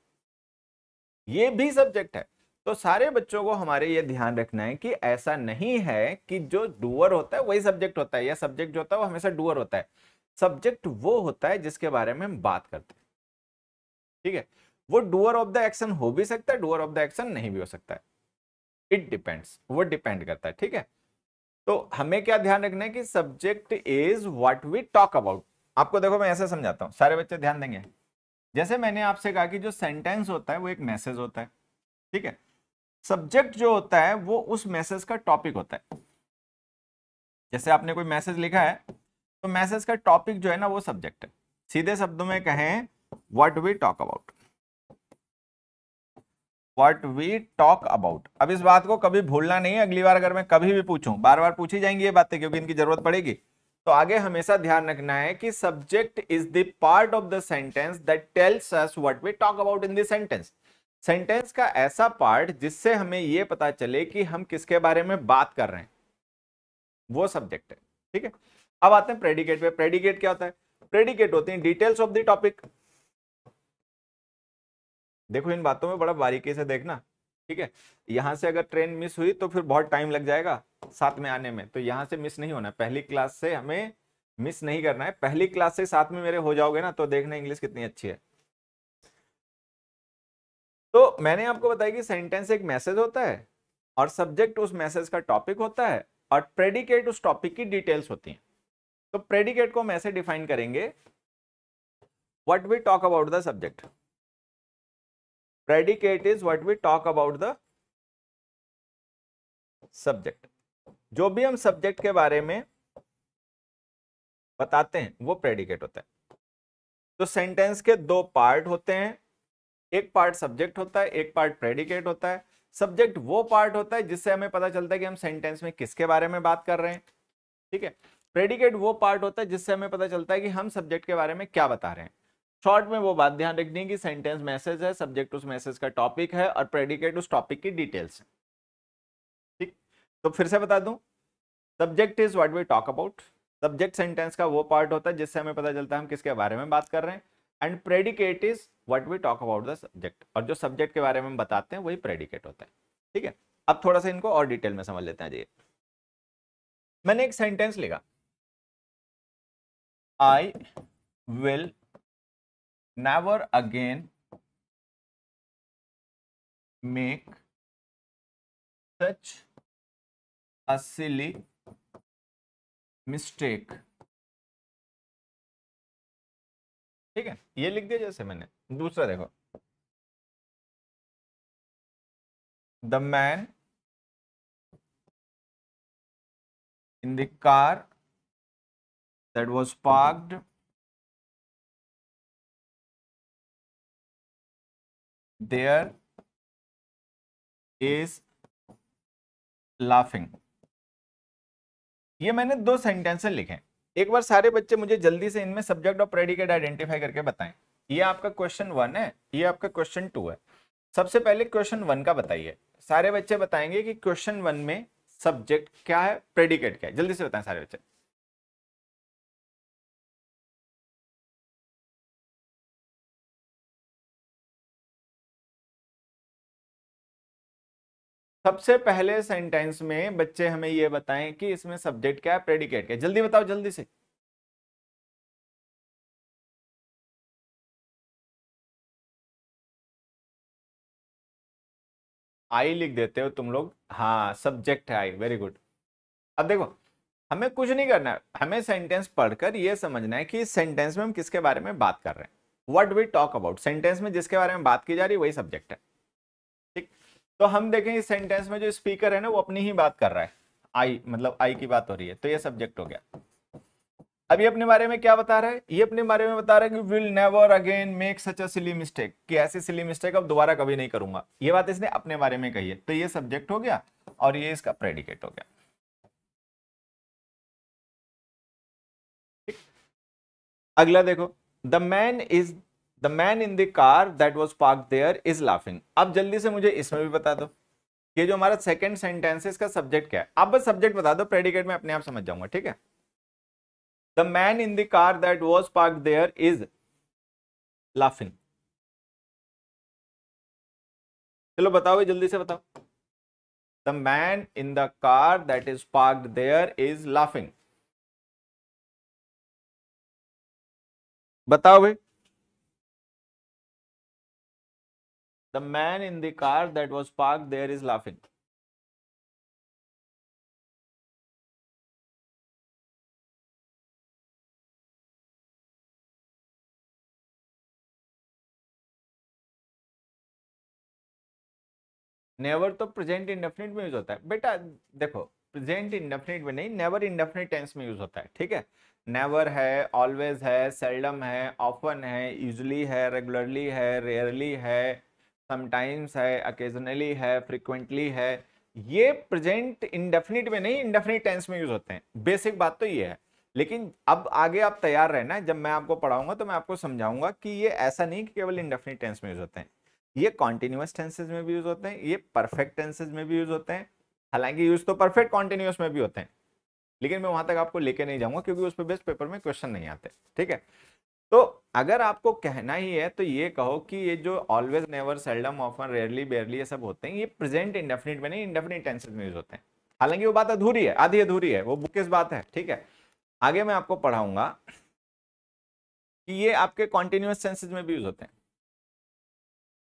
ये भी सब्जेक्ट है तो सारे बच्चों को हमारे ये ध्यान रखना है कि ऐसा नहीं है कि जो डूअर होता है वही सब्जेक्ट होता है या सब्जेक्ट जो होता है वो हमेशा डूअर होता है सब्जेक्ट वो होता है जिसके बारे में हम बात करते हैं ठीक है वो डूअर ऑफ द एक्शन हो भी सकता है डूअर ऑफ द एक्शन नहीं भी हो सकता है इट डिपेंड्स वो डिपेंड करता है ठीक है तो हमें क्या ध्यान रखना है कि subject is what we talk about आपको देखो मैं ऐसे समझाता हूँ सारे बच्चे ध्यान देंगे जैसे मैंने आपसे कहा कि जो सेंटेंस होता है वो एक मैसेज होता है ठीक है सब्जेक्ट जो होता है वो उस मैसेज का टॉपिक होता है जैसे आपने कोई मैसेज लिखा है तो मैसेज का टॉपिक जो है ना वो सब्जेक्ट है सीधे शब्दों में कहें what we talk about what we talk about अब इस बात को कभी भूलना नहीं है अगली बार अगर मैं कभी भी पूछूं बार बार पूछी जाएंगी ये बातें क्योंकि इनकी जरूरत पड़ेगी तो आगे हमेशा ध्यान रखना है कि subject is the part of the sentence that tells us what we talk about in the sentence sentence का ऐसा पार्ट जिससे हमें ये पता चले कि हम किसके बारे में बात कर रहे हैं वो सब्जेक्ट है ठीक है अब आते हैं प्रेडिकेट पे प्रेडिकेट क्या होता है प्रेडिकेट होते हैं डिटेल्स ऑफ द टॉपिक देखो इन बातों में बड़ा बारीकी से देखना ठीक है यहां से अगर ट्रेन मिस हुई तो फिर बहुत टाइम लग जाएगा साथ में आने में तो यहां से मिस नहीं होना पहली क्लास से हमें मिस नहीं करना है पहली क्लास से साथ में मेरे हो जाओगे ना तो देखना इंग्लिश कितनी अच्छी है तो मैंने आपको बताया कि सेंटेंस एक मैसेज होता है और सब्जेक्ट उस मैसेज का टॉपिक होता है और प्रेडिकेट उस टॉपिक की डिटेल्स होती हैं तो प्रेडिकेट को हम ऐसे डिफाइन करेंगे what we talk about the subject predicate is what we talk about the subject जो भी हम सब्जेक्ट के बारे में बताते हैं वो प्रेडिकेट होता है तो सेंटेंस के दो पार्ट होते हैं एक पार्ट सब्जेक्ट होता है एक पार्ट प्रेडिकेट होता है सब्जेक्ट वो पार्ट होता है जिससे हमें पता चलता है कि हम सेंटेंस में किसके बारे में बात कर रहे हैं ठीक है प्रेडिकेट वो पार्ट होता है जिससे हमें पता चलता है कि हम सब्जेक्ट के बारे में क्या बता रहे हैं शॉर्ट में वो बात ध्यान रखनी है कि सेंटेंस मैसेज है सब्जेक्ट उस मैसेज का टॉपिक है और प्रेडिकेट उस टॉपिक की डिटेल्स है ठीक तो फिर से बता दूं subject is what we talk about subject sentence का वो पार्ट होता है जिससे हमें पता चलता है हम किसके बारे में बात कर रहे हैं and predicate is what we talk about the subject और जो सब्जेक्ट के बारे में बताते हैं वही प्रेडिकेट होता है ठीक है अब थोड़ा सा इनको और डिटेल में समझ लेते हैं जी मैंने एक सेंटेंस लिखा I will never again make such a silly mistake ठीक है ये लिख दिया जैसे मैंने दूसरा देखो the man in the car that was parked there is laughing ये मैंने दो सेंटेंसेस लिखे एक बार सारे बच्चे मुझे जल्दी से इनमें सब्जेक्ट और प्रेडिकेट आइडेंटिफाई करके बताएं ये आपका क्वेश्चन वन है ये आपका क्वेश्चन टू है सबसे पहले क्वेश्चन वन का बताइए सारे बच्चे बताएंगे कि क्वेश्चन वन में सब्जेक्ट क्या है प्रेडिकेट क्या है जल्दी से बताएं सारे बच्चे सबसे पहले सेंटेंस में बच्चे हमें ये बताएं कि इसमें सब्जेक्ट क्या है प्रेडिकेट क्या जल्दी बताओ जल्दी से आई लिख देते हो तुम लोग हाँ सब्जेक्ट है आई वेरी गुड अब देखो हमें कुछ नहीं करना है हमें सेंटेंस पढ़कर यह समझना है कि इस सेंटेंस में हम किसके बारे में बात कर रहे हैं what we talk about sentence में जिसके बारे में बात की जा रही है वही सब्जेक्ट है तो हम देखें इस सेंटेंस में जो स्पीकर है ना वो अपनी ही बात कर रहा है आई मतलब आई की बात हो रही है तो ये सब्जेक्ट हो गया अब ये अपने बारे में क्या बता रहा है ये अपने बारे में बता रहा है कि will never again make such a silly mistake कि ऐसी सिली मिस्टेक अब दोबारा कभी नहीं करूंगा ये बात इसने अपने बारे में कही है तो ये सब्जेक्ट हो गया और ये इसका प्रेडिकेट हो गया अगला देखो the man is the man in the car that was park there is laughing अब जल्दी से मुझे इसमें भी बता दो ये जो हमारा सेकेंड सेंटेंस है इसका सब्जेक्ट क्या है आप बस सब्जेक्ट बता दो प्रेडिकेट में अपने आप समझ जाऊंगा ठीक है the man in the car that was park there is laughing चलो बताओ जल्दी से बताओ the man in the car that is park there is laughing बताओ भाई The man in the car that was parked there is laughing. Never तो present indefinite में use होता है बेटा देखो प्रेजेंट इंडेफिनिट में नहीं नेवर इंडेफिनिट टेंस में यूज होता है ठीक है नेवर है ऑलवेज है सेल्डम है ऑफन है यूजली है रेगुलरली है रेयरली है समटाइम्स है अकेजनली है फ्रिक्वेंटली है ये प्रेजेंट इनडेफिनिट में नहीं इनडेफिनिट टेंस में यूज होते हैं बेसिक बात तो ये है लेकिन अब आगे आप तैयार रहना जब मैं आपको पढ़ाऊंगा तो मैं आपको समझाऊंगा कि ये ऐसा नहीं कि केवल इंडेफिनिट टेंस में यूज होते हैं ये कॉन्टिन्यूस टेंसेज में भी यूज होते हैं ये परफेक्ट टेंसेज में भी यूज होते हैं हालांकि यूज तो परफेक्ट कॉन्टिन्यूस में भी होते हैं लेकिन मैं वहां तक आपको लेके नहीं जाऊंगा क्योंकि उस पर बेस्ट पेपर में क्वेश्चन नहीं आते ठीक है तो अगर आपको कहना ही है तो ये कहो कि ये जो always never seldom often rarely barely ये सब होते हैं ये प्रेजेंट इंडेफिनिट में नहीं इंडेफिनिट टेंसेज में यूज होते हैं हालांकि वो बात अधूरी है आधी अधूरी है वो बुकिस बात है ठीक है आगे मैं आपको पढ़ाऊंगा कि ये आपके कॉन्टिन्यूस टेंसेज में भी यूज होते हैं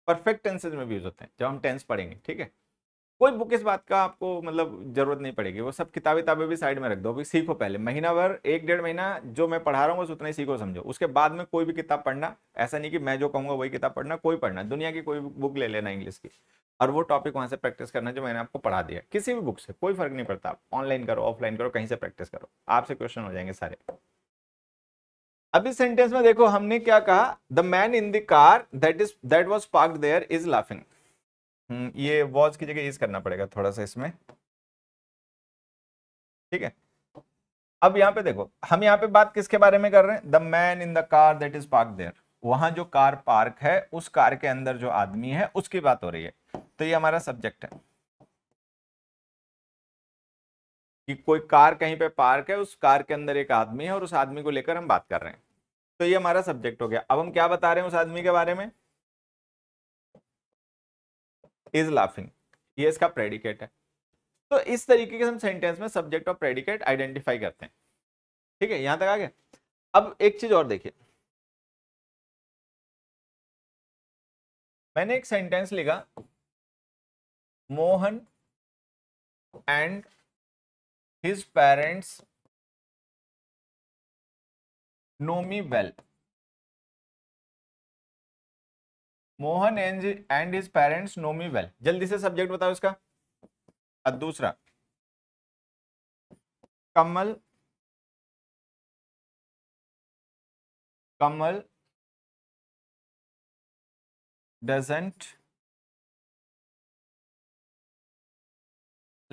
परफेक्ट टेंसेज में भी यूज होते हैं जब हम टेंस पढ़ेंगे ठीक है कोई बुक इस बात का आपको मतलब जरूरत नहीं पड़ेगी वो सब किताबें किताबें भी साइड में रख दो अभी सीखो पहले महीना भर एक डेढ़ महीना जो मैं पढ़ा रहा हूँ बस उतना ही सीखो समझो उसके बाद में कोई भी किताब पढ़ना ऐसा नहीं कि मैं जो कहूँगा वही किताब पढ़ना कोई पढ़ना दुनिया की कोई बुक ले लेना इंग्लिश की और वो टॉपिक वहाँ से प्रैक्टिस करना जो मैंने आपको पढ़ा दिया किसी भी बुक से कोई फर्क नहीं पड़ता आप ऑनलाइन करो ऑफलाइन करो कहीं से प्रैक्टिस करो आपसे क्वेश्चन हो जाएंगे सारे अब इस सेंटेंस में देखो हमने क्या कहा the man in the car that is that was park there is laughing hmm, ये वॉज की जगह यूज करना पड़ेगा थोड़ा सा इसमें ठीक है अब यहाँ पे देखो हम यहाँ पे बात किसके बारे में कर रहे हैं the man in the car that is park there वहां जो कार पार्क है उस कार के अंदर जो आदमी है उसकी बात हो रही है तो ये हमारा सब्जेक्ट है कि कोई कार कहीं पे पार्क है उस कार के अंदर एक आदमी है और उस आदमी को लेकर हम बात कर रहे हैं तो ये हमारा सब्जेक्ट हो गया अब हम क्या बता रहे हैं उस आदमी के बारे में इज लाफिंग ये इसका प्रेडिकेट है तो इस तरीके के हम सेंटेंस में सब्जेक्ट और प्रेडिकेट आइडेंटिफाई करते हैं ठीक है यहां तक आ गया अब एक चीज और देखिए मैंने एक सेंटेंस लिखा Mohan and his parents know me well Mohan and and his parents know me well जल्दी से सब्जेक्ट बताओ इसका और दूसरा Kamal Kamal doesn't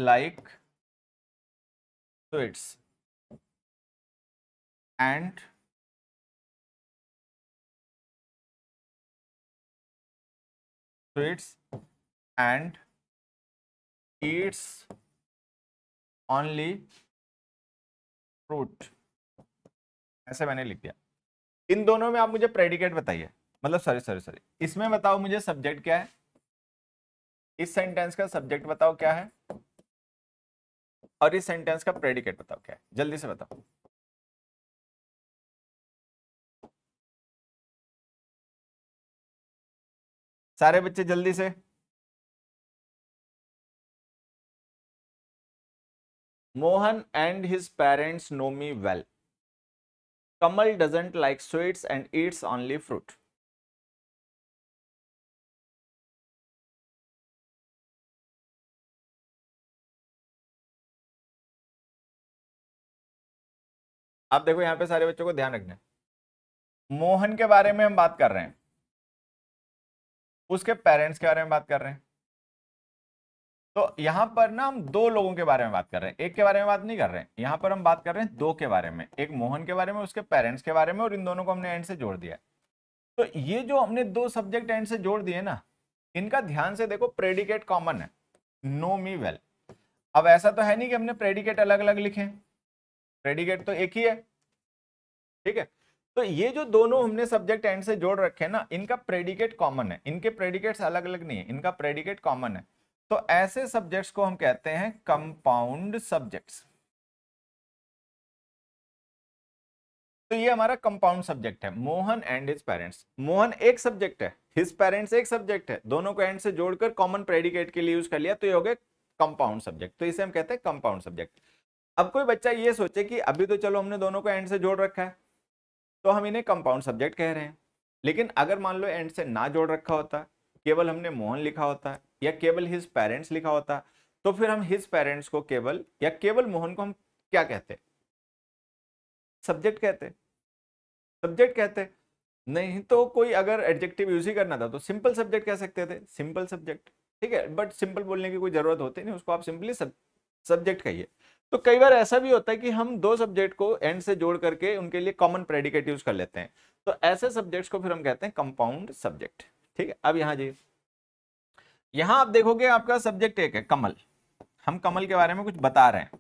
like sweets and sweets and eats only fruit ऐसे मैंने लिख दिया इन दोनों में आप मुझे प्रेडिकेट बताइए मतलब सॉरी सॉरी सॉरी इसमें बताओ मुझे सब्जेक्ट क्या है इस सेंटेंस का सब्जेक्ट बताओ क्या है और इस सेंटेंस का प्रेडिकेट बताओ क्या है जल्दी से बताओ सारे बच्चे जल्दी से Mohan and his parents know me well Kamal doesn't like sweets and eats only fruit आप देखो यहां पे सारे बच्चों को ध्यान रखना मोहन के बारे में हम बात कर रहे हैं उसके पेरेंट्स के बारे में बात कर रहे हैं तो यहां पर ना हम दो लोगों के बारे में बात कर रहे हैं एक के बारे में बात नहीं कर रहे हैं यहां पर हम बात कर रहे हैं दो के बारे में एक मोहन के बारे में उसके पेरेंट्स के बारे में और इन दोनों को हमने एंड से जोड़ दिया तो ये जो हमने दो सब्जेक्ट एंड से जोड़ दिए ना इनका ध्यान से देखो प्रेडिकेट कॉमन है नो मी वेल अब ऐसा तो है नहीं कि हमने प्रेडिकेट अलग अलग लिखे प्रेडिकेट तो एक ही है ठीक है तो ये जो दोनों हमने सब्जेक्ट एंड से जोड़ रखे हैं ना इनका प्रेडिकेट कॉमन है इनके प्रेडिकेट्स अलग अलग नहीं है इनका प्रेडिकेट कॉमन है तो ऐसे सब्जेक्ट्स को हम कहते हैं कंपाउंड सब्जेक्ट्स तो ये हमारा कंपाउंड सब्जेक्ट है Mohan and his parents Mohan एक सब्जेक्ट है हिज पेरेंट्स एक सब्जेक्ट है दोनों को एंड से जोड़कर कॉमन प्रेडिकेट के लिए यूज कर लिया तो ये हो गया कंपाउंड सब्जेक्ट तो इसे हम कहते हैं कंपाउंड सब्जेक्ट अब कोई बच्चा ये सोचे कि अभी तो चलो हमने दोनों को एंड से जोड़ रखा है तो हम इन्हें कंपाउंड सब्जेक्ट कह रहे हैं लेकिन अगर मान लो एंड से ना जोड़ रखा होता केवल हमने मोहन लिखा होता या केवल हिज पेरेंट्स लिखा होता तो फिर हम हिज पेरेंट्स को केवल या केवल मोहन को हम क्या कहते सब्जेक्ट कहते सब्जेक्ट कहते नहीं तो कोई अगर एडजेक्टिव यूज ही करना था तो सिंपल सब्जेक्ट कह सकते थे सिंपल सब्जेक्ट ठीक है बट सिंपल बोलने की कोई जरूरत होती नहीं उसको आप सिंपली सब्जेक्ट कहिए तो कई बार ऐसा भी होता है कि हम दो सब्जेक्ट को एंड से जोड़ करके उनके लिए कॉमन प्रेडिकेट यूज कर लेते हैं तो ऐसे सब्जेक्ट्स को फिर हम कहते हैं कंपाउंड सब्जेक्ट ठीक है अब यहां जी यहां आप देखोगे आपका सब्जेक्ट एक है कमल हम कमल के बारे में कुछ बता रहे हैं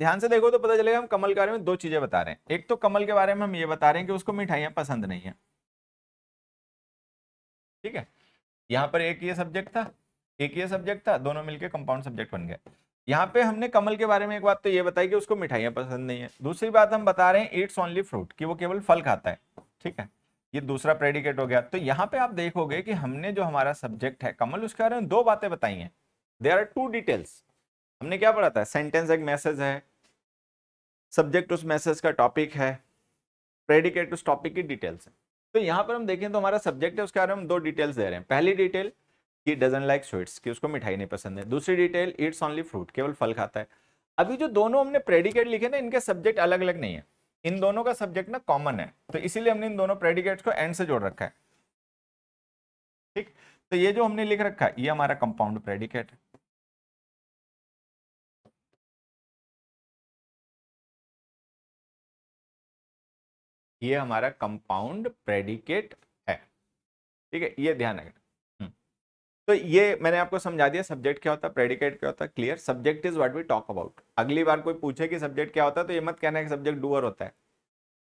ध्यान से देखो तो पता चलेगा हम कमल के बारे में दो चीजें बता रहे हैं एक तो कमल के बारे में हम ये बता रहे हैं कि उसको मिठाइयां पसंद नहीं है ठीक है यहां पर एक ये सब्जेक्ट था एक ये सब्जेक्ट था दोनों मिलके कंपाउंड सब्जेक्ट बन गए यहाँ पे हमने कमल के बारे में एक बात तो ये बताई कि उसको मिठाइयाँ पसंद नहीं है दूसरी बात हम बता रहे हैं इट्स ओनली फ्रूट कि वो केवल फल खाता है ठीक है ये दूसरा प्रेडिकेट हो गया तो यहाँ पे आप देखोगे कि हमने जो हमारा सब्जेक्ट है कमल उसके बारे में दो बातें बताई हैं दे आर टू डिटेल्स हमने क्या पढ़ा था सेंटेंस एक मैसेज है सब्जेक्ट उस मैसेज का टॉपिक है प्रेडिकेट उस टॉपिक की डिटेल्स है तो यहाँ पर हम देखें तो हमारा सब्जेक्ट है उसके बारे में हम दो डिटेल्स दे रहे हैं पहली डिटेल ही डजन लाइक स्वीट्स कि उसको मिठाई नहीं पसंद है दूसरी डिटेल इट्स ऑनली फ्रूट केवल फल खाता है अभी जो दोनों हमने प्रेडिकेट लिखे ना इनके सब्जेक्ट अलग अलग नहीं है इन दोनों का सब्जेक्ट ना कॉमन है तो इसीलिए हमने इन दोनों प्रेडिकेट्स को एंड से जोड़ रखा है ठीक तो ये जो हमने लिख रखा है ये हमारा कंपाउंड प्रेडिकेट है ये हमारा कंपाउंड प्रेडिकेट है ठीक है ये ध्यान रखना तो ये मैंने आपको समझा दिया सब्जेक्ट क्या होता है प्रेडिकेट क्या होता है clear subject is what we talk about अगली बार कोई पूछे कि सब्जेक्ट क्या होता है तो ये मत कहना है कि सब्जेक्ट डूअर होता है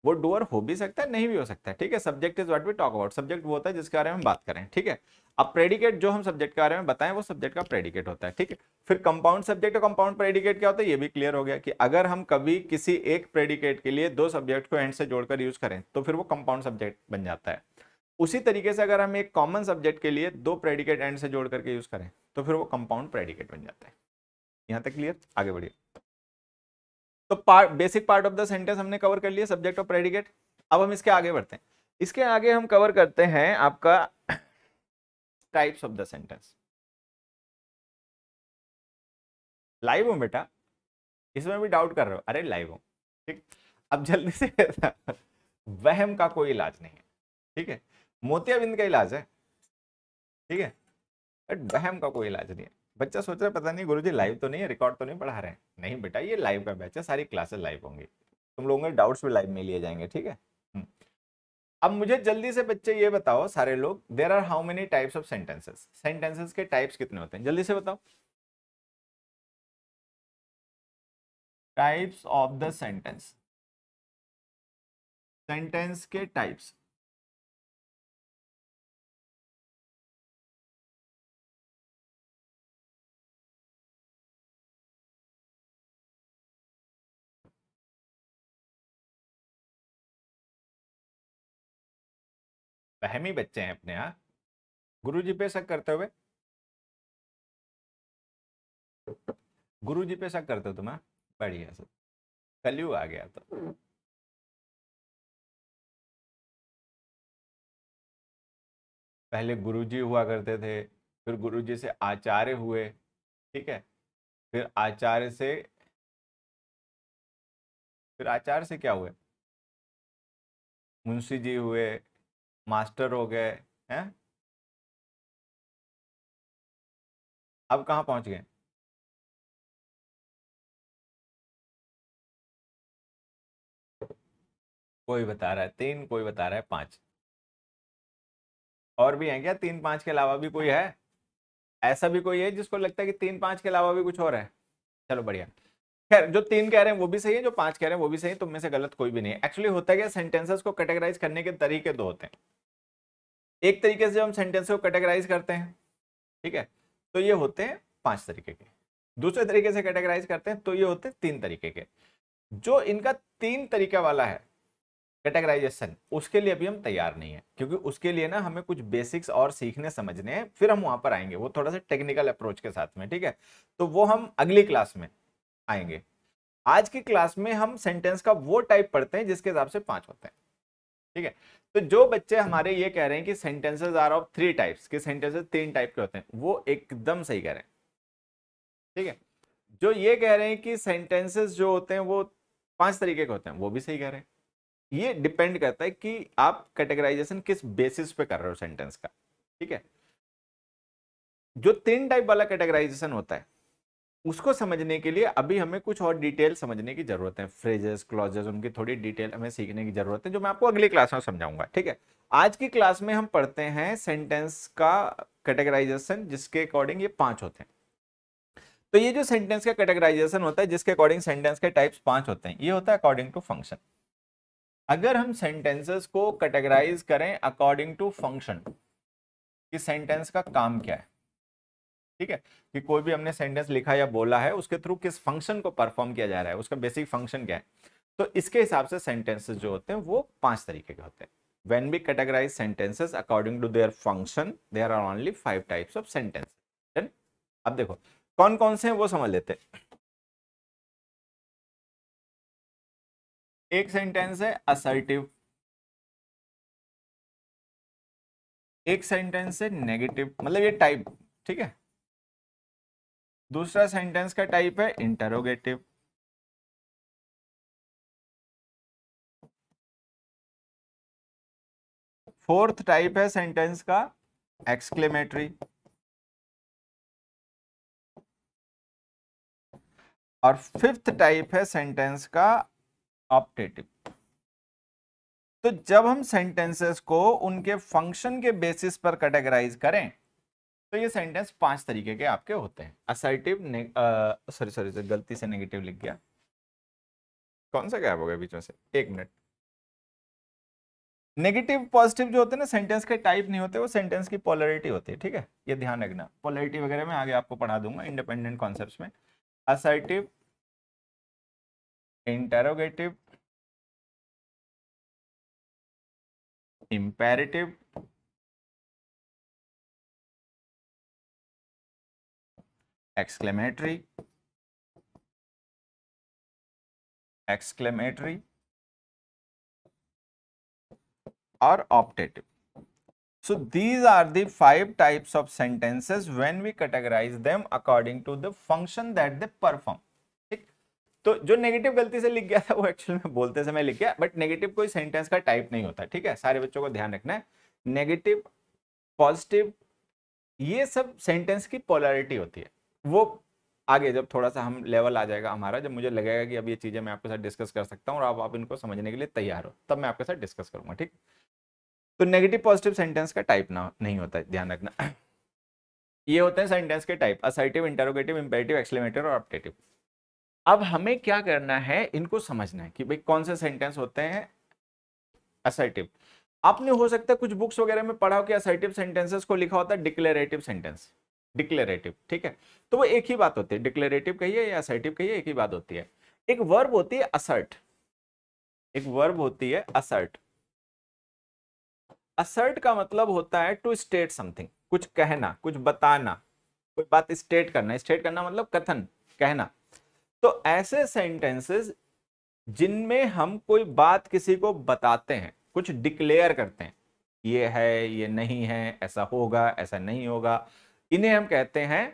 वो डूअर हो भी सकता है नहीं भी हो सकता है ठीक है subject is what we talk about subject वो होता है जिसके बारे में बात करें ठीक है अब प्रेडिकेट जो हम सब्जेक्ट के बारे में बताएं वो सब्जेक्ट का प्रेडिकेट होता है ठीक है फिर कंपाउंड सब्जेक्ट और कंपाउंड प्रेडिकेट क्या होता है ये भी क्लियर हो गया कि अगर हम कभी किसी एक प्रेडिकेट के लिए दो सब्जेक्ट को एंड से जोड़कर यूज करें तो फिर वो कंपाउंड सब्जेक्ट बन जाता है उसी तरीके से अगर हम एक कॉमन सब्जेक्ट के लिए दो प्रेडिकेट एंड से जोड़ करके यूज करें तो फिर वो कंपाउंड प्रेडिकेट बन जाता है यहां तक क्लियर आगे बढ़िए तो part basic part of the sentence हमने कवर कर लिया सब्जेक्ट और प्रेडिकेट अब हम इसके आगे बढ़ते हैं इसके आगे हम कवर करते हैं आपका types of the sentence live हूं बेटा इसमें भी डाउट कर रहे हो अरे लाइव हूं ठीक अब जल्दी से *laughs* वहम का कोई इलाज नहीं है ठीक है मोतियाबिंद का इलाज है ठीक है बट बहम का कोई इलाज नहीं है बच्चा सोच रहा है पता नहीं गुरुजी लाइव तो नहीं है रिकॉर्ड तो नहीं पढ़ा रहे नहीं बेटा ये लाइव का बैच है सारी क्लासेस लाइव होंगी तुम लोगों के डाउट्स भी लाइव में लिए जाएंगे ठीक है हम्म। अब मुझे जल्दी से बच्चे ये बताओ सारे लोग there are how many types of sentences sentences के टाइप्स कितने होते हैं जल्दी से बताओ types of the sentence sentence के टाइप्स बहमी बच्चे हैं अपने यहाँ गुरु जी पे शक करते हुए गुरु जी पे शक करते हो तुम्हें हाँ? बढ़िया सर कलयुग आ गया तो पहले गुरुजी हुआ करते थे फिर गुरुजी से आचार्य हुए ठीक है फिर आचार्य से फिर आचार्य से क्या हुए मुंशी जी हुए मास्टर हो गए हैं अब कहाँ पहुँच गए कोई बता रहा है तीन कोई बता रहा है पाँच और भी हैं क्या तीन पाँच के अलावा भी कोई है ऐसा भी कोई है जिसको लगता है कि तीन पाँच के अलावा भी कुछ और है चलो बढ़िया खैर जो तीन कह रहे हैं वो भी सही है जो पांच कह रहे हैं वो भी सही है तुम में से गलत कोई भी नहीं है एक्चुअली होता क्या सेंटेंसेस को कैटेगराइज करने के तरीके दो होते हैं एक तरीके से हम सेंटेंस को कैटेगराइज करते हैं ठीक है तो ये होते हैं पांच तरीके के दूसरे तरीके से कैटेगराइज करते हैं तो ये होते हैं तीन तरीके के जो इनका तीन तरीके वाला है कैटेगराइजेशन उसके लिए अभी हम तैयार नहीं है क्योंकि उसके लिए ना हमें कुछ बेसिक्स और सीखने समझने हैं फिर हम वहां पर आएंगे वो थोड़ा सा टेक्निकल अप्रोच के साथ में ठीक है तो वो हम अगली क्लास में आएंगे आज की क्लास में हम सेंटेंस का वो टाइप पढ़ते हैं जिसके हिसाब से पांच होते हैं ठीक है तो जो बच्चे हमारे ये कह रहे हैं कि sentences are of three types के सेंटेंसेज तीन टाइप के होते हैं वो एकदम सही कह रहे हैं ठीक है जो ये कह रहे हैं कि सेंटेंसेस जो होते हैं वो पांच तरीके के होते हैं वो भी सही कह रहे हैं ये डिपेंड करता है कि आप कैटेगराइजेशन किस बेसिस पे कर रहे हो सेंटेंस का ठीक है जो तीन टाइप वाला कैटेगराइजेशन होता है उसको समझने के लिए अभी हमें कुछ और डिटेल समझने की जरूरत है फ्रेजेस क्लॉजेस उनकी थोड़ी डिटेल हमें सीखने की जरूरत है जो मैं आपको अगली क्लास में समझाऊंगा ठीक है आज की क्लास में हम पढ़ते हैं सेंटेंस का कैटेगराइजेशन जिसके अकॉर्डिंग ये पांच होते हैं तो ये जो सेंटेंस का कैटेगराइजेशन होता है जिसके अकॉर्डिंग सेंटेंस के टाइप्स पांच होते हैं ये होता है अकॉर्डिंग टू फंक्शन अगर हम सेंटेंसेस को कैटेगराइज करें अकॉर्डिंग टू फंक्शन कि सेंटेंस का काम क्या है ठीक है कि कोई भी हमने सेंटेंस लिखा या बोला है उसके थ्रू किस फंक्शन को परफॉर्म किया जा रहा है उसका बेसिक फंक्शन क्या है तो इसके हिसाब से सेंटेंसेस जो होते हैं वो पांच तरीके के होते हैं when we categorize sentences according to their function there are only five types of sentence अब देखो कौन कौन से हैं वो समझ लेते हैं एक सेंटेंस है असर्टिव एक सेंटेंस है नेगेटिव मतलब ये टाइप ठीक है दूसरा सेंटेंस का टाइप है इंटरोगेटिव फोर्थ टाइप है सेंटेंस का एक्सक्लेमेटरी और फिफ्थ टाइप है सेंटेंस का ऑप्टेटिव तो जब हम सेंटेंसेस को उनके फंक्शन के बेसिस पर कैटेगराइज करें तो ये सेंटेंस पांच तरीके के आपके होते हैं असर्टिव सॉरी सॉरी गलती से नेगेटिव लिख गया कौन सा गायब हो गया बीच में से एक मिनट नेगेटिव पॉजिटिव जो होते हैं ना सेंटेंस के टाइप नहीं होते वो सेंटेंस की पॉलरिटी होती है ठीक है ये ध्यान रखना पॉलरिटी वगैरह मैं आगे आपको पढ़ा दूंगा इंडिपेंडेंट कॉन्सेप्ट में assertive interrogative imperative exclamatory exclamatory or optative so these are the five types of sentences when we categorize them according to the function that they perform तो जो नेगेटिव गलती से लिख गया था वो एक्चुअल में बोलते समय लिख गया बट नेगेटिव कोई सेंटेंस का टाइप नहीं होता ठीक है सारे बच्चों को ध्यान रखना है नेगेटिव पॉजिटिव ये सब सेंटेंस की पोलैरिटी होती है वो आगे जब थोड़ा सा हम लेवल आ जाएगा हमारा जब मुझे लगेगा कि अब ये चीज़ें मैं आपके साथ डिस्कस कर सकता हूँ और आप, आप इनको समझने के लिए तैयार हो तब मैं आपके साथ डिस्कस करूंगा ठीक तो नेगेटिव पॉजिटिव सेंटेंस का टाइप ना नहीं होता ध्यान रखना ये होते हैं सेंटेंस के type assertive interrogative imperative exclamative और अपडेटिव अब हमें क्या करना है इनको समझना है कि भाई कौन से सेंटेंस होते हैं असर्टिव आपने हो सकता है कुछ बुक्स वगैरह में पढ़ा हो कि असर्टिव सेंटेंसेस को लिखा होता है डिक्लेरेटिव सेंटेंस डिक्लेरेटिव ठीक है तो वो एक ही बात होती है डिक्लेरेटिव कहिए या असर्टिव कहिए एक ही बात होती है एक वर्ब होती है असर्ट एक वर्ब होती है असर्ट असर्ट का मतलब होता है टू स्टेट समथिंग कुछ कहना कुछ बताना कोई बात स्टेट करना स्टेट करना मतलब कथन कहना तो ऐसे सेंटेंसेस जिनमें हम कोई बात किसी को बताते हैं कुछ डिक्लेयर करते हैं ये है ये नहीं है ऐसा होगा ऐसा नहीं होगा इन्हें हम कहते हैं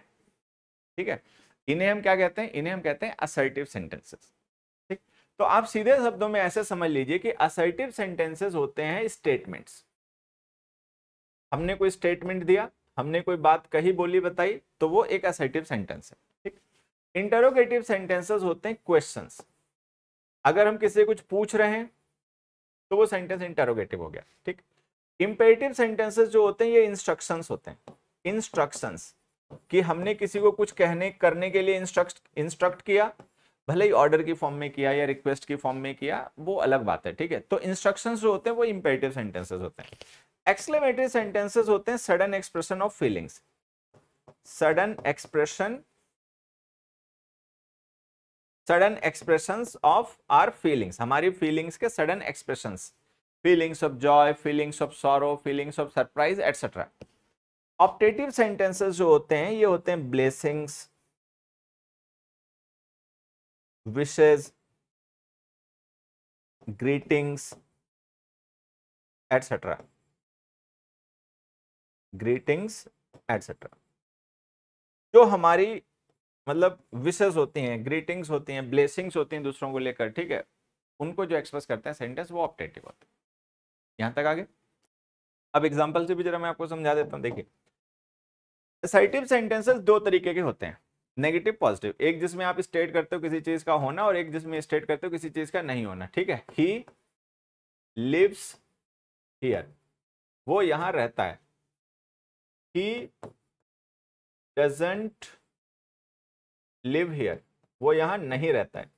ठीक है इन्हें हम क्या कहते हैं इन्हें हम कहते हैं असर्टिव सेंटेंसेस ठीक तो आप सीधे शब्दों में ऐसे समझ लीजिए कि असर्टिव सेंटेंसेस होते हैं स्टेटमेंट्स हमने कोई स्टेटमेंट दिया हमने कोई बात कही बोली बताई तो वो एक असर्टिव सेंटेंस है ठीक इंटरोगेटिव सेंटेंसेस होते हैं क्वेश्चन अगर हम किसी कुछ पूछ रहे हैं तो वो सेंटेंस इंटरोगेटिव हो गया ठीक इंपेरेटिव सेंटेंसेस जो होते हैं ये इंस्ट्रक्शंस होते हैं इंस्ट्रक्शंस कि हमने किसी को कुछ कहने करने के लिए इंस्ट्रक्ट इंस्ट्रक्ट किया भले ही ऑर्डर की फॉर्म में किया या रिक्वेस्ट की फॉर्म में किया वो अलग बात है ठीक है तो इंस्ट्रक्शन जो होते हैं वो इंपेटिव सेंटेंसेस होते हैं एक्सक्लेमेटरी सेंटेंसेस होते हैं sudden expression of feelings sudden expression sudden expression of our feelings हमारी फीलिंग्स के sudden expression feelings of joy feelings of sorrow feelings of surprise etcetera optative sentences जो होते हैं ये होते हैं blessings wishes greetings etcetera greetings etcetera जो हमारी मतलब विशेज होती हैं ग्रीटिंग्स होती हैं ब्लेसिंग्स होती हैं दूसरों को लेकर ठीक है उनको जो एक्सप्रेस करते हैं सेंटेंस वो ऑप्टेटिव होते हैं यहां तक आगे अब एग्जाम्पल से भी जरा मैं आपको समझा देता हूँ देखिए असर्टिव सेंटेंसेस दो तरीके के होते हैं नेगेटिव पॉजिटिव एक जिसमें आप स्टेट करते हो किसी चीज का होना और एक जिसमें स्टेट करते हो किसी चीज का नहीं होना ठीक है ही लिव्स हियर वो यहां रहता है ही डजेंट लिव हियर वो यहां नहीं रहता है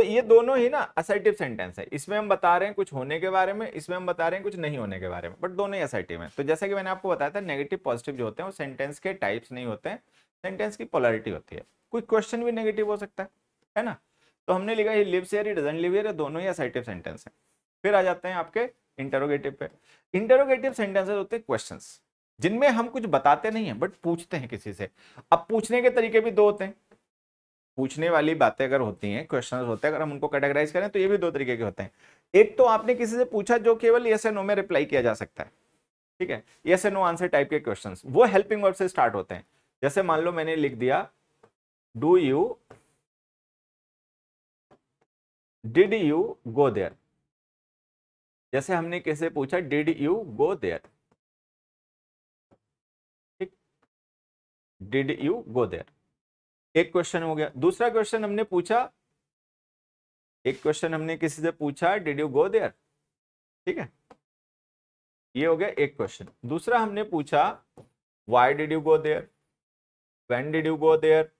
तो ये दोनों ही ना असर्टिव सेंटेंस है इसमें हम बता रहे हैं कुछ होने के बारे में इसमें हम बता रहे हैं कुछ नहीं होने के बारे में बट दोनों ही असर्टिव हैं तो जैसा कि मैंने आपको बताया था नेगेटिव पॉजिटिव जो होते हैं वो सेंटेंस के टाइप्स नहीं होते हैं सेंटेंस की पोलरिटी होती है कोई क्वेश्चन भी नेगेटिव हो सकता है है ना तो हमने लिखा ही lives here he doesn't live here दोनों ही असर्टिव सेंटेंस है फिर आ जाते हैं आपके इंटरोगेटिव पे इंटरोगेटिव सेंटेंसेज होते हैं क्वेश्चन जिनमें हम कुछ बताते नहीं है बट पूछते हैं किसी से अब पूछने के तरीके भी दो होते हैं पूछने वाली बातें अगर होती हैं क्वेश्चन होते हैं अगर हम उनको कैटेगराइज करें तो ये भी दो तरीके के होते हैं एक तो आपने किसी से पूछा जो केवल यस एंड नो में रिप्लाई किया जा सकता है ठीक है yes and no answer type के क्वेश्चन वो हेल्पिंग वर्ब से स्टार्ट होते हैं जैसे मान लो मैंने लिख दिया do you did you go there जैसे हमने किसे पूछा डिड यू गो देयर ठीक डिड यू गो देयर एक क्वेश्चन हो गया दूसरा क्वेश्चन हमने पूछा एक क्वेश्चन हमने किसी से पूछा डिड यू गो देयर ठीक है ये हो गया एक क्वेश्चन दूसरा हमने पूछा why did you go there when did you go there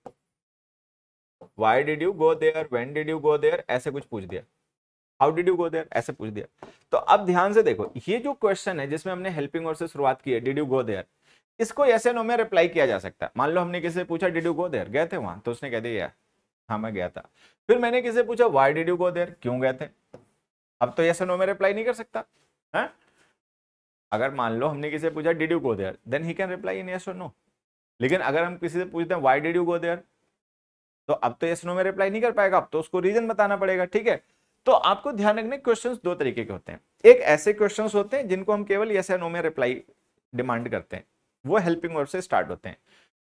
why did you go there when did you go there ऐसे कुछ पूछ दिया how did you go there ऐसे पूछ दिया तो अब ध्यान से देखो ये जो क्वेश्चन है जिसमें हमने हेल्पिंग और से शुरुआत की है डिड यू गो देयर इसको ऐसे नो में रिप्लाई किया जा सकता है मान लो हमने किसी से पूछा डिड यू गो देर गए थे वहां तो उसने कह दिया हाँ मैं गया था फिर मैंने किसी पूछा why did you go there क्यों गए थे अब तो ऐसे नो में रिप्लाई नहीं कर सकता है अगर मान लो हमने किसी से पूछा did you go there then he can reply in yes और नो लेकिन अगर हम किसी से पूछते हैं why did you go there तो अब तो यस नो में रिप्लाई नहीं कर पाएगा अब तो उसको रीजन बताना पड़ेगा ठीक है तो आपको ध्यान रखने क्वेश्चंस दो तरीके के होते हैं एक ऐसे क्वेश्चंस होते हैं जिनको हम केवल यस या नो में रिप्लाई डिमांड करते हैं वो हेल्पिंग वर्ब से स्टार्ट होते हैं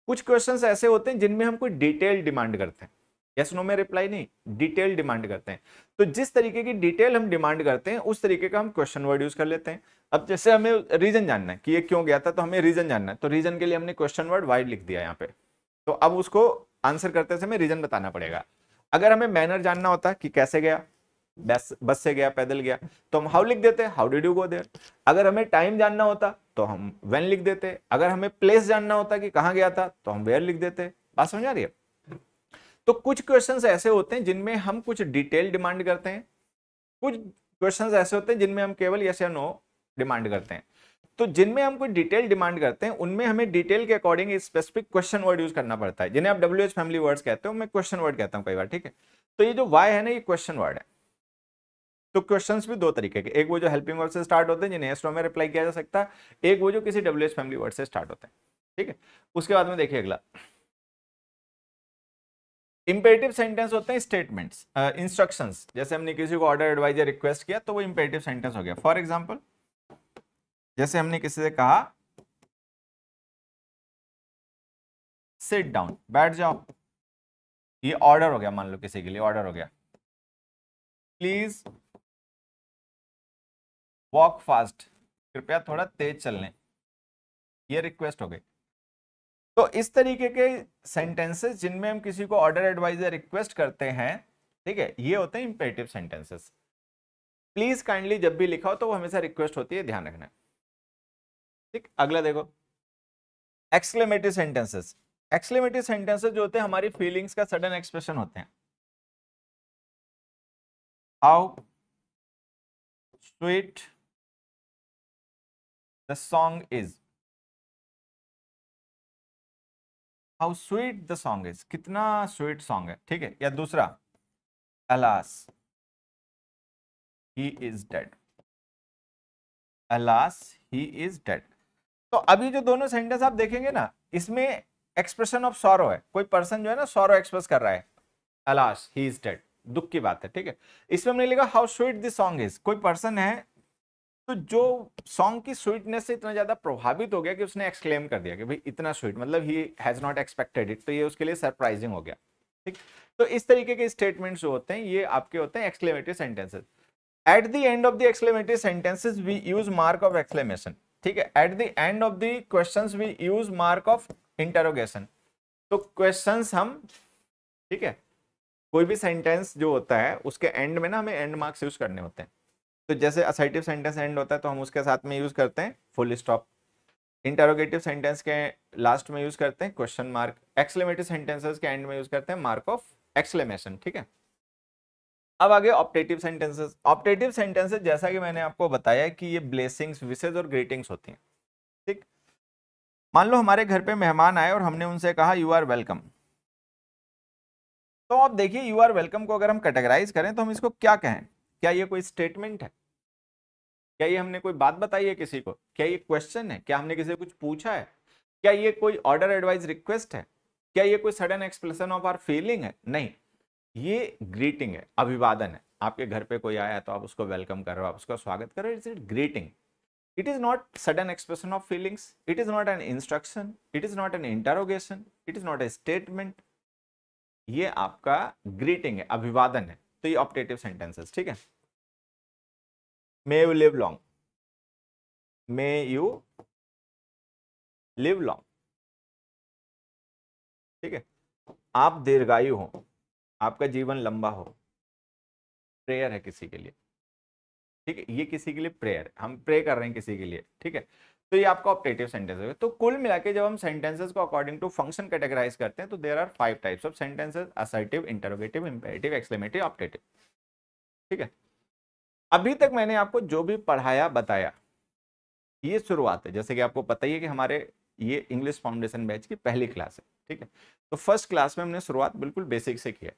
कुछ क्वेश्चंस ऐसे होते हैं जिनमें हम कोई डिटेल डिमांड करते हैं यस नो में रिप्लाई नहीं डिटेल डिमांड करते हैं तो जिस तरीके की डिटेल हम डिमांड करते हैं उस तरीके का हम क्वेश्चन वर्ड यूज कर लेते हैं अब जैसे हमें रीजन जानना है कि ये क्यों गया था तो हमें रीजन जानना है तो रीजन के लिए हमने क्वेश्चन वर्ड वाइड लिख दिया यहाँ पे तो अब उसको आंसर करते समय रीजन बताना पड़ेगा अगर हमें मैनर जानना होता कि कैसे गया बस बस से गया पैदल गया तो हम हाउ लिख देते हैं how did you go there अगर हमें टाइम जानना होता तो हम वेन लिख देते अगर हमें प्लेस जानना होता कि कहां गया था तो हम वेयर लिख देते बात समझ आ रही है तो कुछ क्वेश्चंस ऐसे होते हैं जिनमें हम कुछ डिटेल डिमांड करते हैं कुछ क्वेश्चंस ऐसे होते हैं जिनमें हम केवल यस या नो डिमांड करते हैं तो जिनमें हम कुछ डिटेल डिमांड करते हैं उनमें हमें डिटेल के according specific question word use करना पड़ता है जिन्हें आप डब्ल्यू एच फैमिली वर्ड्स कहते हो मैं क्वेश्चन वर्ड कहता हूँ कई बार ठीक है तो ये जो वाई है ना ये क्वेश्चन वर्ड है तो क्वेश्चन भी दो तरीके के एक वो जो हेल्पिंग वर्ड से स्टार्ट होते हैं जिन्हें एस्ट्रो में रिप्लाई किया जा सकता है एक वो जो किसी डब्ल्यू फैमिली वर्ड से स्टार्ट होते हैं ठीक है उसके बाद में देखिए अगला इंपेरेटिव सेंटेंस होते हैं स्टेटमेंट्स इंस्ट्रक्शंस जैसे हमने किसी को ऑर्डर एडवाइज या रिक्वेस्ट किया तो वो इंपेरेटिव सेंटेंस हो गया फॉर एग्जाम्पल जैसे हमने किसी से कहा सिट डाउन बैठ जाओ ये ऑर्डर हो गया मान लो किसी के लिए ऑर्डर हो गया प्लीज वॉक फास्ट कृपया थोड़ा तेज चल लें ये रिक्वेस्ट हो गई तो इस तरीके के सेंटेंसेस जिनमें हम किसी को ऑर्डर एडवाइजर रिक्वेस्ट करते हैं ठीक है ये होते हैं इंपेटिव सेंटेंसेस प्लीज काइंडली जब भी लिखा हो तो वो हमेशा रिक्वेस्ट होती है ध्यान रखना ठीक अगला देखो एक्सक्लेमेटिव सेंटेंसेस एक्सक्लेमेटिव सेंटेंसेस जो होते हैं हमारी फीलिंग्स का सडन एक्सप्रेशन होते हैं how sweet the song is how sweet the song is कितना स्वीट सॉन्ग है ठीक है या दूसरा alas he is dead alas he is dead तो अभी जो दोनों सेंटेंस आप देखेंगे ना इसमें एक्सप्रेशन ऑफ सॉरो है कोई पर्सन जो है ना सॉरो एक्सप्रेस कर रहा है अलास ही इज डेड दुख की बात है ठीक है इसमें हमने लिखा how sweet this song is कोई पर्सन है तो जो सॉन्ग की स्वीटनेस से इतना ज्यादा प्रभावित हो गया कि उसने एक्सक्लेम कर दिया कि भाई इतना स्वीट मतलब ही हैज नॉट एक्सपेक्टेड इट तो ये उसके लिए सरप्राइजिंग हो गया ठीक तो इस तरीके के स्टेटमेंट्स जो होते हैं ये आपके होते हैं exclamatory sentences at the end of the exclamatory sentences we use mark of exclamation ठीक है at the end of the questions we use mark of interrogation तो क्वेश्चंस हम ठीक है कोई भी सेंटेंस जो होता है उसके एंड में ना हमें एंड मार्क्स यूज करने होते हैं तो जैसे असर्टिव सेंटेंस एंड होता है तो हम उसके साथ में यूज़ करते हैं फुल स्टॉप इंटरोगेटिव सेंटेंस के लास्ट में यूज़ करते हैं क्वेश्चन मार्क एक्सलेमेटिव सेंटेंसेस के एंड में यूज़ करते हैं मार्क ऑफ एक्सलेमेशन ठीक है अब आगे ऑप्टेटिव सेंटेंसेस ऑप्टेटिव सेंटेंसेज जैसा कि मैंने आपको बताया कि ये ब्लेसिंग्स विशेज और ग्रीटिंग्स होती हैं ठीक मान लो हमारे घर पे मेहमान आए और हमने उनसे कहा यू आर वेलकम तो आप देखिए यू आर वेलकम को अगर हम कैटेगराइज करें तो हम इसको क्या कहें क्या ये कोई स्टेटमेंट है क्या ये हमने कोई बात बताई है किसी को क्या ये क्वेश्चन है क्या हमने किसी से कुछ पूछा है क्या ये कोई ऑर्डर एडवाइज रिक्वेस्ट है क्या ये कोई sudden expression of or feeling है नहीं ये ग्रीटिंग है अभिवादन है आपके घर पे कोई आया तो आप उसको वेलकम कर रहे हो आप उसका स्वागत कर रहे हो it's it greeting it is not sudden expression of feelings it is not an instruction it is not an interrogation it is not a statement ये आपका ग्रीटिंग है अभिवादन है तो ये ऑप्टेटिव सेंटेंसेस ठीक है may you live long may you live long ठीक है आप दीर्घायु हो आपका जीवन लंबा हो प्रेयर है किसी के लिए ठीक है ये किसी के लिए प्रेयर हम प्रे कर रहे हैं किसी के लिए ठीक है तो ये आपका ऑप्टेटिव सेंटेंस है तो कुल मिला के जब हम सेंटेंसेस को अकॉर्डिंग टू फंक्शन कैटेगराइज करते हैं तो there are five types of sentences assertive interrogative imperative exclamative optative ठीक है अभी तक मैंने आपको जो भी पढ़ाया बताया ये शुरुआत है जैसे कि आपको पता ही है कि हमारे ये इंग्लिश फाउंडेशन बैच की पहली क्लास है ठीक है तो फर्स्ट क्लास में हमने शुरुआत बिल्कुल बेसिक से किया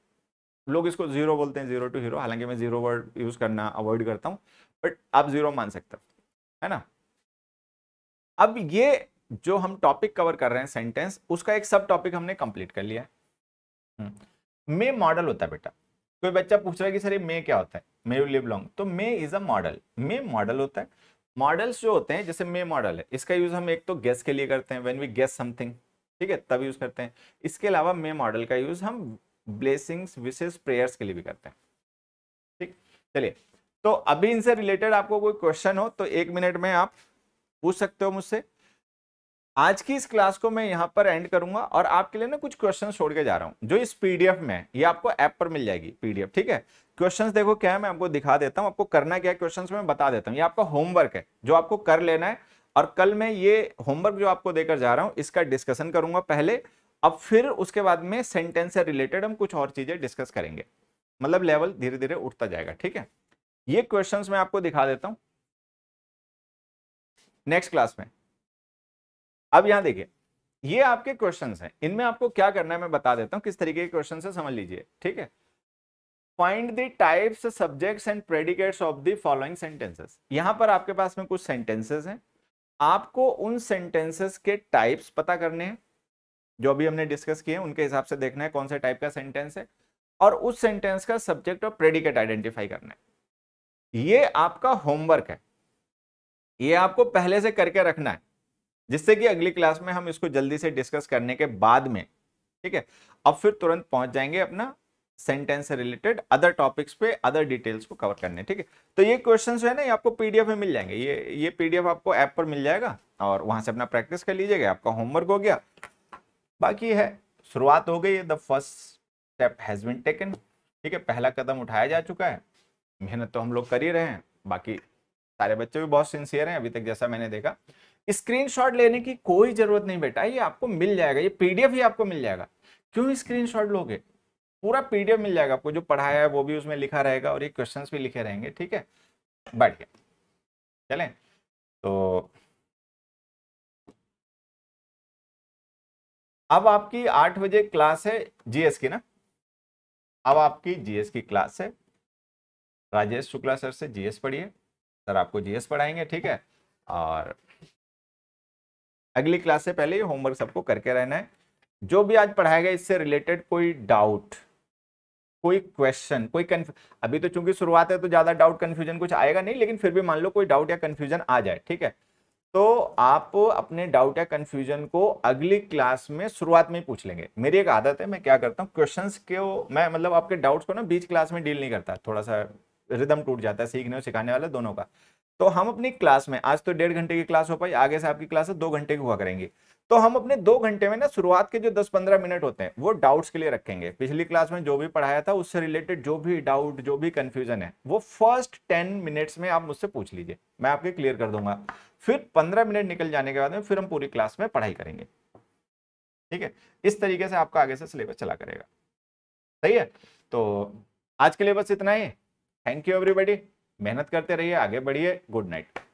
लोग इसको जीरो बोलते हैं जीरो टू हीरो हालांकि मैं जीरो वर्ड यूज करना अवॉइड करता हूँ बट आप जीरो मान सकते हो है ना अब ये जो हम टॉपिक कवर कर रहे हैं सेंटेंस उसका एक सब टॉपिक हमने कंप्लीट कर लिया है मे हम्म। मॉडल होता है बेटा कोई बच्चा पूछ रहा है कि सर ये मे क्या होता है मे यू लिव लॉन्ग तो may is a modal may modal होता है मॉडल्स जो होते हैं जैसे मे मॉडल है इसका यूज हम एक तो गैस के लिए करते हैं वेन वी गैस समथिंग ठीक है तब यूज करते हैं इसके अलावा मे मॉडल का यूज हम ब्लेसिंग्स विशेष प्रेयर्स के लिए भी करते हैं ठीक चलिए तो अभी इनसे रिलेटेड आपको कोई क्वेश्चन हो तो एक मिनट में आप पूछ सकते हो मुझसे आज की इस क्लास को मैं यहाँ पर एंड करूंगा और आपके लिए ना कुछ क्वेश्चन छोड़ के जा रहा हूँ जो इस पीडीएफ में ये आपको ऐप पर मिल जाएगी पीडीएफ ठीक है क्वेश्चंस देखो क्या है मैं आपको दिखा देता हूँ आपको करना क्या है क्वेश्चन में बता देता हूँ ये आपका होमवर्क है जो आपको कर लेना है और कल मैं ये होमवर्क जो आपको देकर जा रहा हूँ इसका डिस्कशन करूंगा पहले अब फिर उसके बाद में सेंटेंस से रिलेटेड हम कुछ और चीजें डिस्कस करेंगे मतलब लेवल धीरे धीरे उठता जाएगा ठीक है ये क्वेश्चन मैं आपको दिखा देता हूँ नेक्स्ट क्लास में अब यहां देखिए ये आपके क्वेश्चन हैं इनमें आपको क्या करना है मैं बता देता हूं किस तरीके के क्वेश्चन है समझ लीजिए ठीक है find the types subjects and predicates of the following sentences यहां पर आपके पास में कुछ सेंटेंसेस हैं आपको उन सेंटेंसेस के टाइप्स पता करने हैं जो भी हमने डिस्कस किए उनके हिसाब से देखना है कौन से टाइप का सेंटेंस है और उस सेंटेंस का सब्जेक्ट और प्रेडिकेट आइडेंटिफाई करना है ये आपका होमवर्क है ये आपको पहले से करके रखना है जिससे कि अगली क्लास में हम इसको जल्दी से डिस्कस करने के बाद में ठीक है अब फिर तुरंत पहुंच जाएंगे अपना सेंटेंस से रिलेटेड अदर टॉपिक्स पे अदर डिटेल्स को कवर करने ठीक है तो ये क्वेश्चन जो है ना ये आपको पीडीएफ में मिल जाएंगे ये ये पीडीएफ आपको ऐप पर मिल जाएगा और वहां से अपना प्रैक्टिस कर लीजिएगा आपका होमवर्क हो गया बाकी है शुरुआत हो गई है the first step has been taken ठीक है पहला कदम उठाया जा चुका है मेहनत तो हम लोग कर ही रहे हैं बाकी सारे बच्चे भी बहुत सिंसियर हैं अभी तक जैसा मैंने देखा स्क्रीनशॉट लेने की कोई जरूरत नहीं बेटा ये आपको मिल जाएगा ये पीडीएफ ही आपको मिल जाएगा क्यों स्क्रीनशॉट लोगे पूरा पीडीएफ मिल जाएगा आपको जो पढ़ाया है वो भी उसमें लिखा रहेगा और ये क्वेश्चन भी लिखे रहेंगे ठीक है बढ़िया चलें तो अब आपकी आठ बजे क्लास है जीएस की ना अब आपकी जीएस की क्लास है राजेश शुक्ला सर से जीएस पढ़िए सर आपको जीएस पढ़ाएंगे ठीक है और अगली क्लास से पहले होमवर्क सबको करके रहना है जो भी आज पढ़ाया गया इससे रिलेटेड कोई डाउट कोई क्वेश्चन कोई कन्फ अभी तो चूंकि शुरुआत है तो ज़्यादा डाउट कन्फ्यूजन कुछ आएगा नहीं लेकिन फिर भी मान लो कोई डाउट या कन्फ्यूजन आ जाए ठीक है तो आप अपने डाउट या कन्फ्यूजन को अगली क्लास में शुरुआत में ही पूछ लेंगे मेरी एक आदत है मैं क्या करता हूँ क्वेश्चन को मैं मतलब आपके डाउट्स को ना बीच क्लास में डील नहीं करता थोड़ा सा रिदम टूट जाता है सीखने और सिखाने वाला दोनों का तो हम अपनी क्लास में आज तो डेढ़ घंटे की क्लास हो पाई आगे से आपकी क्लास दो घंटे की हुआ करेंगी तो हम अपने दो घंटे में ना शुरुआत के जो दस पंद्रह मिनट होते हैं वो डाउट्स के लिए रखेंगे पिछली क्लास में जो भी पढ़ाया था उससे रिलेटेड जो भी डाउट जो भी कंफ्यूजन है वो फर्स्ट टेन मिनट्स में आप मुझसे पूछ लीजिए मैं आपके क्लियर कर दूंगा फिर पंद्रह मिनट निकल जाने के बाद में फिर हम पूरी क्लास में पढ़ाई करेंगे ठीक है इस तरीके से आपका आगे से सिलेबस चला करेगा सही है तो आज के लिए बस इतना ही थैंक यू एवरीबडी मेहनत करते रहिए आगे बढ़िए गुड नाइट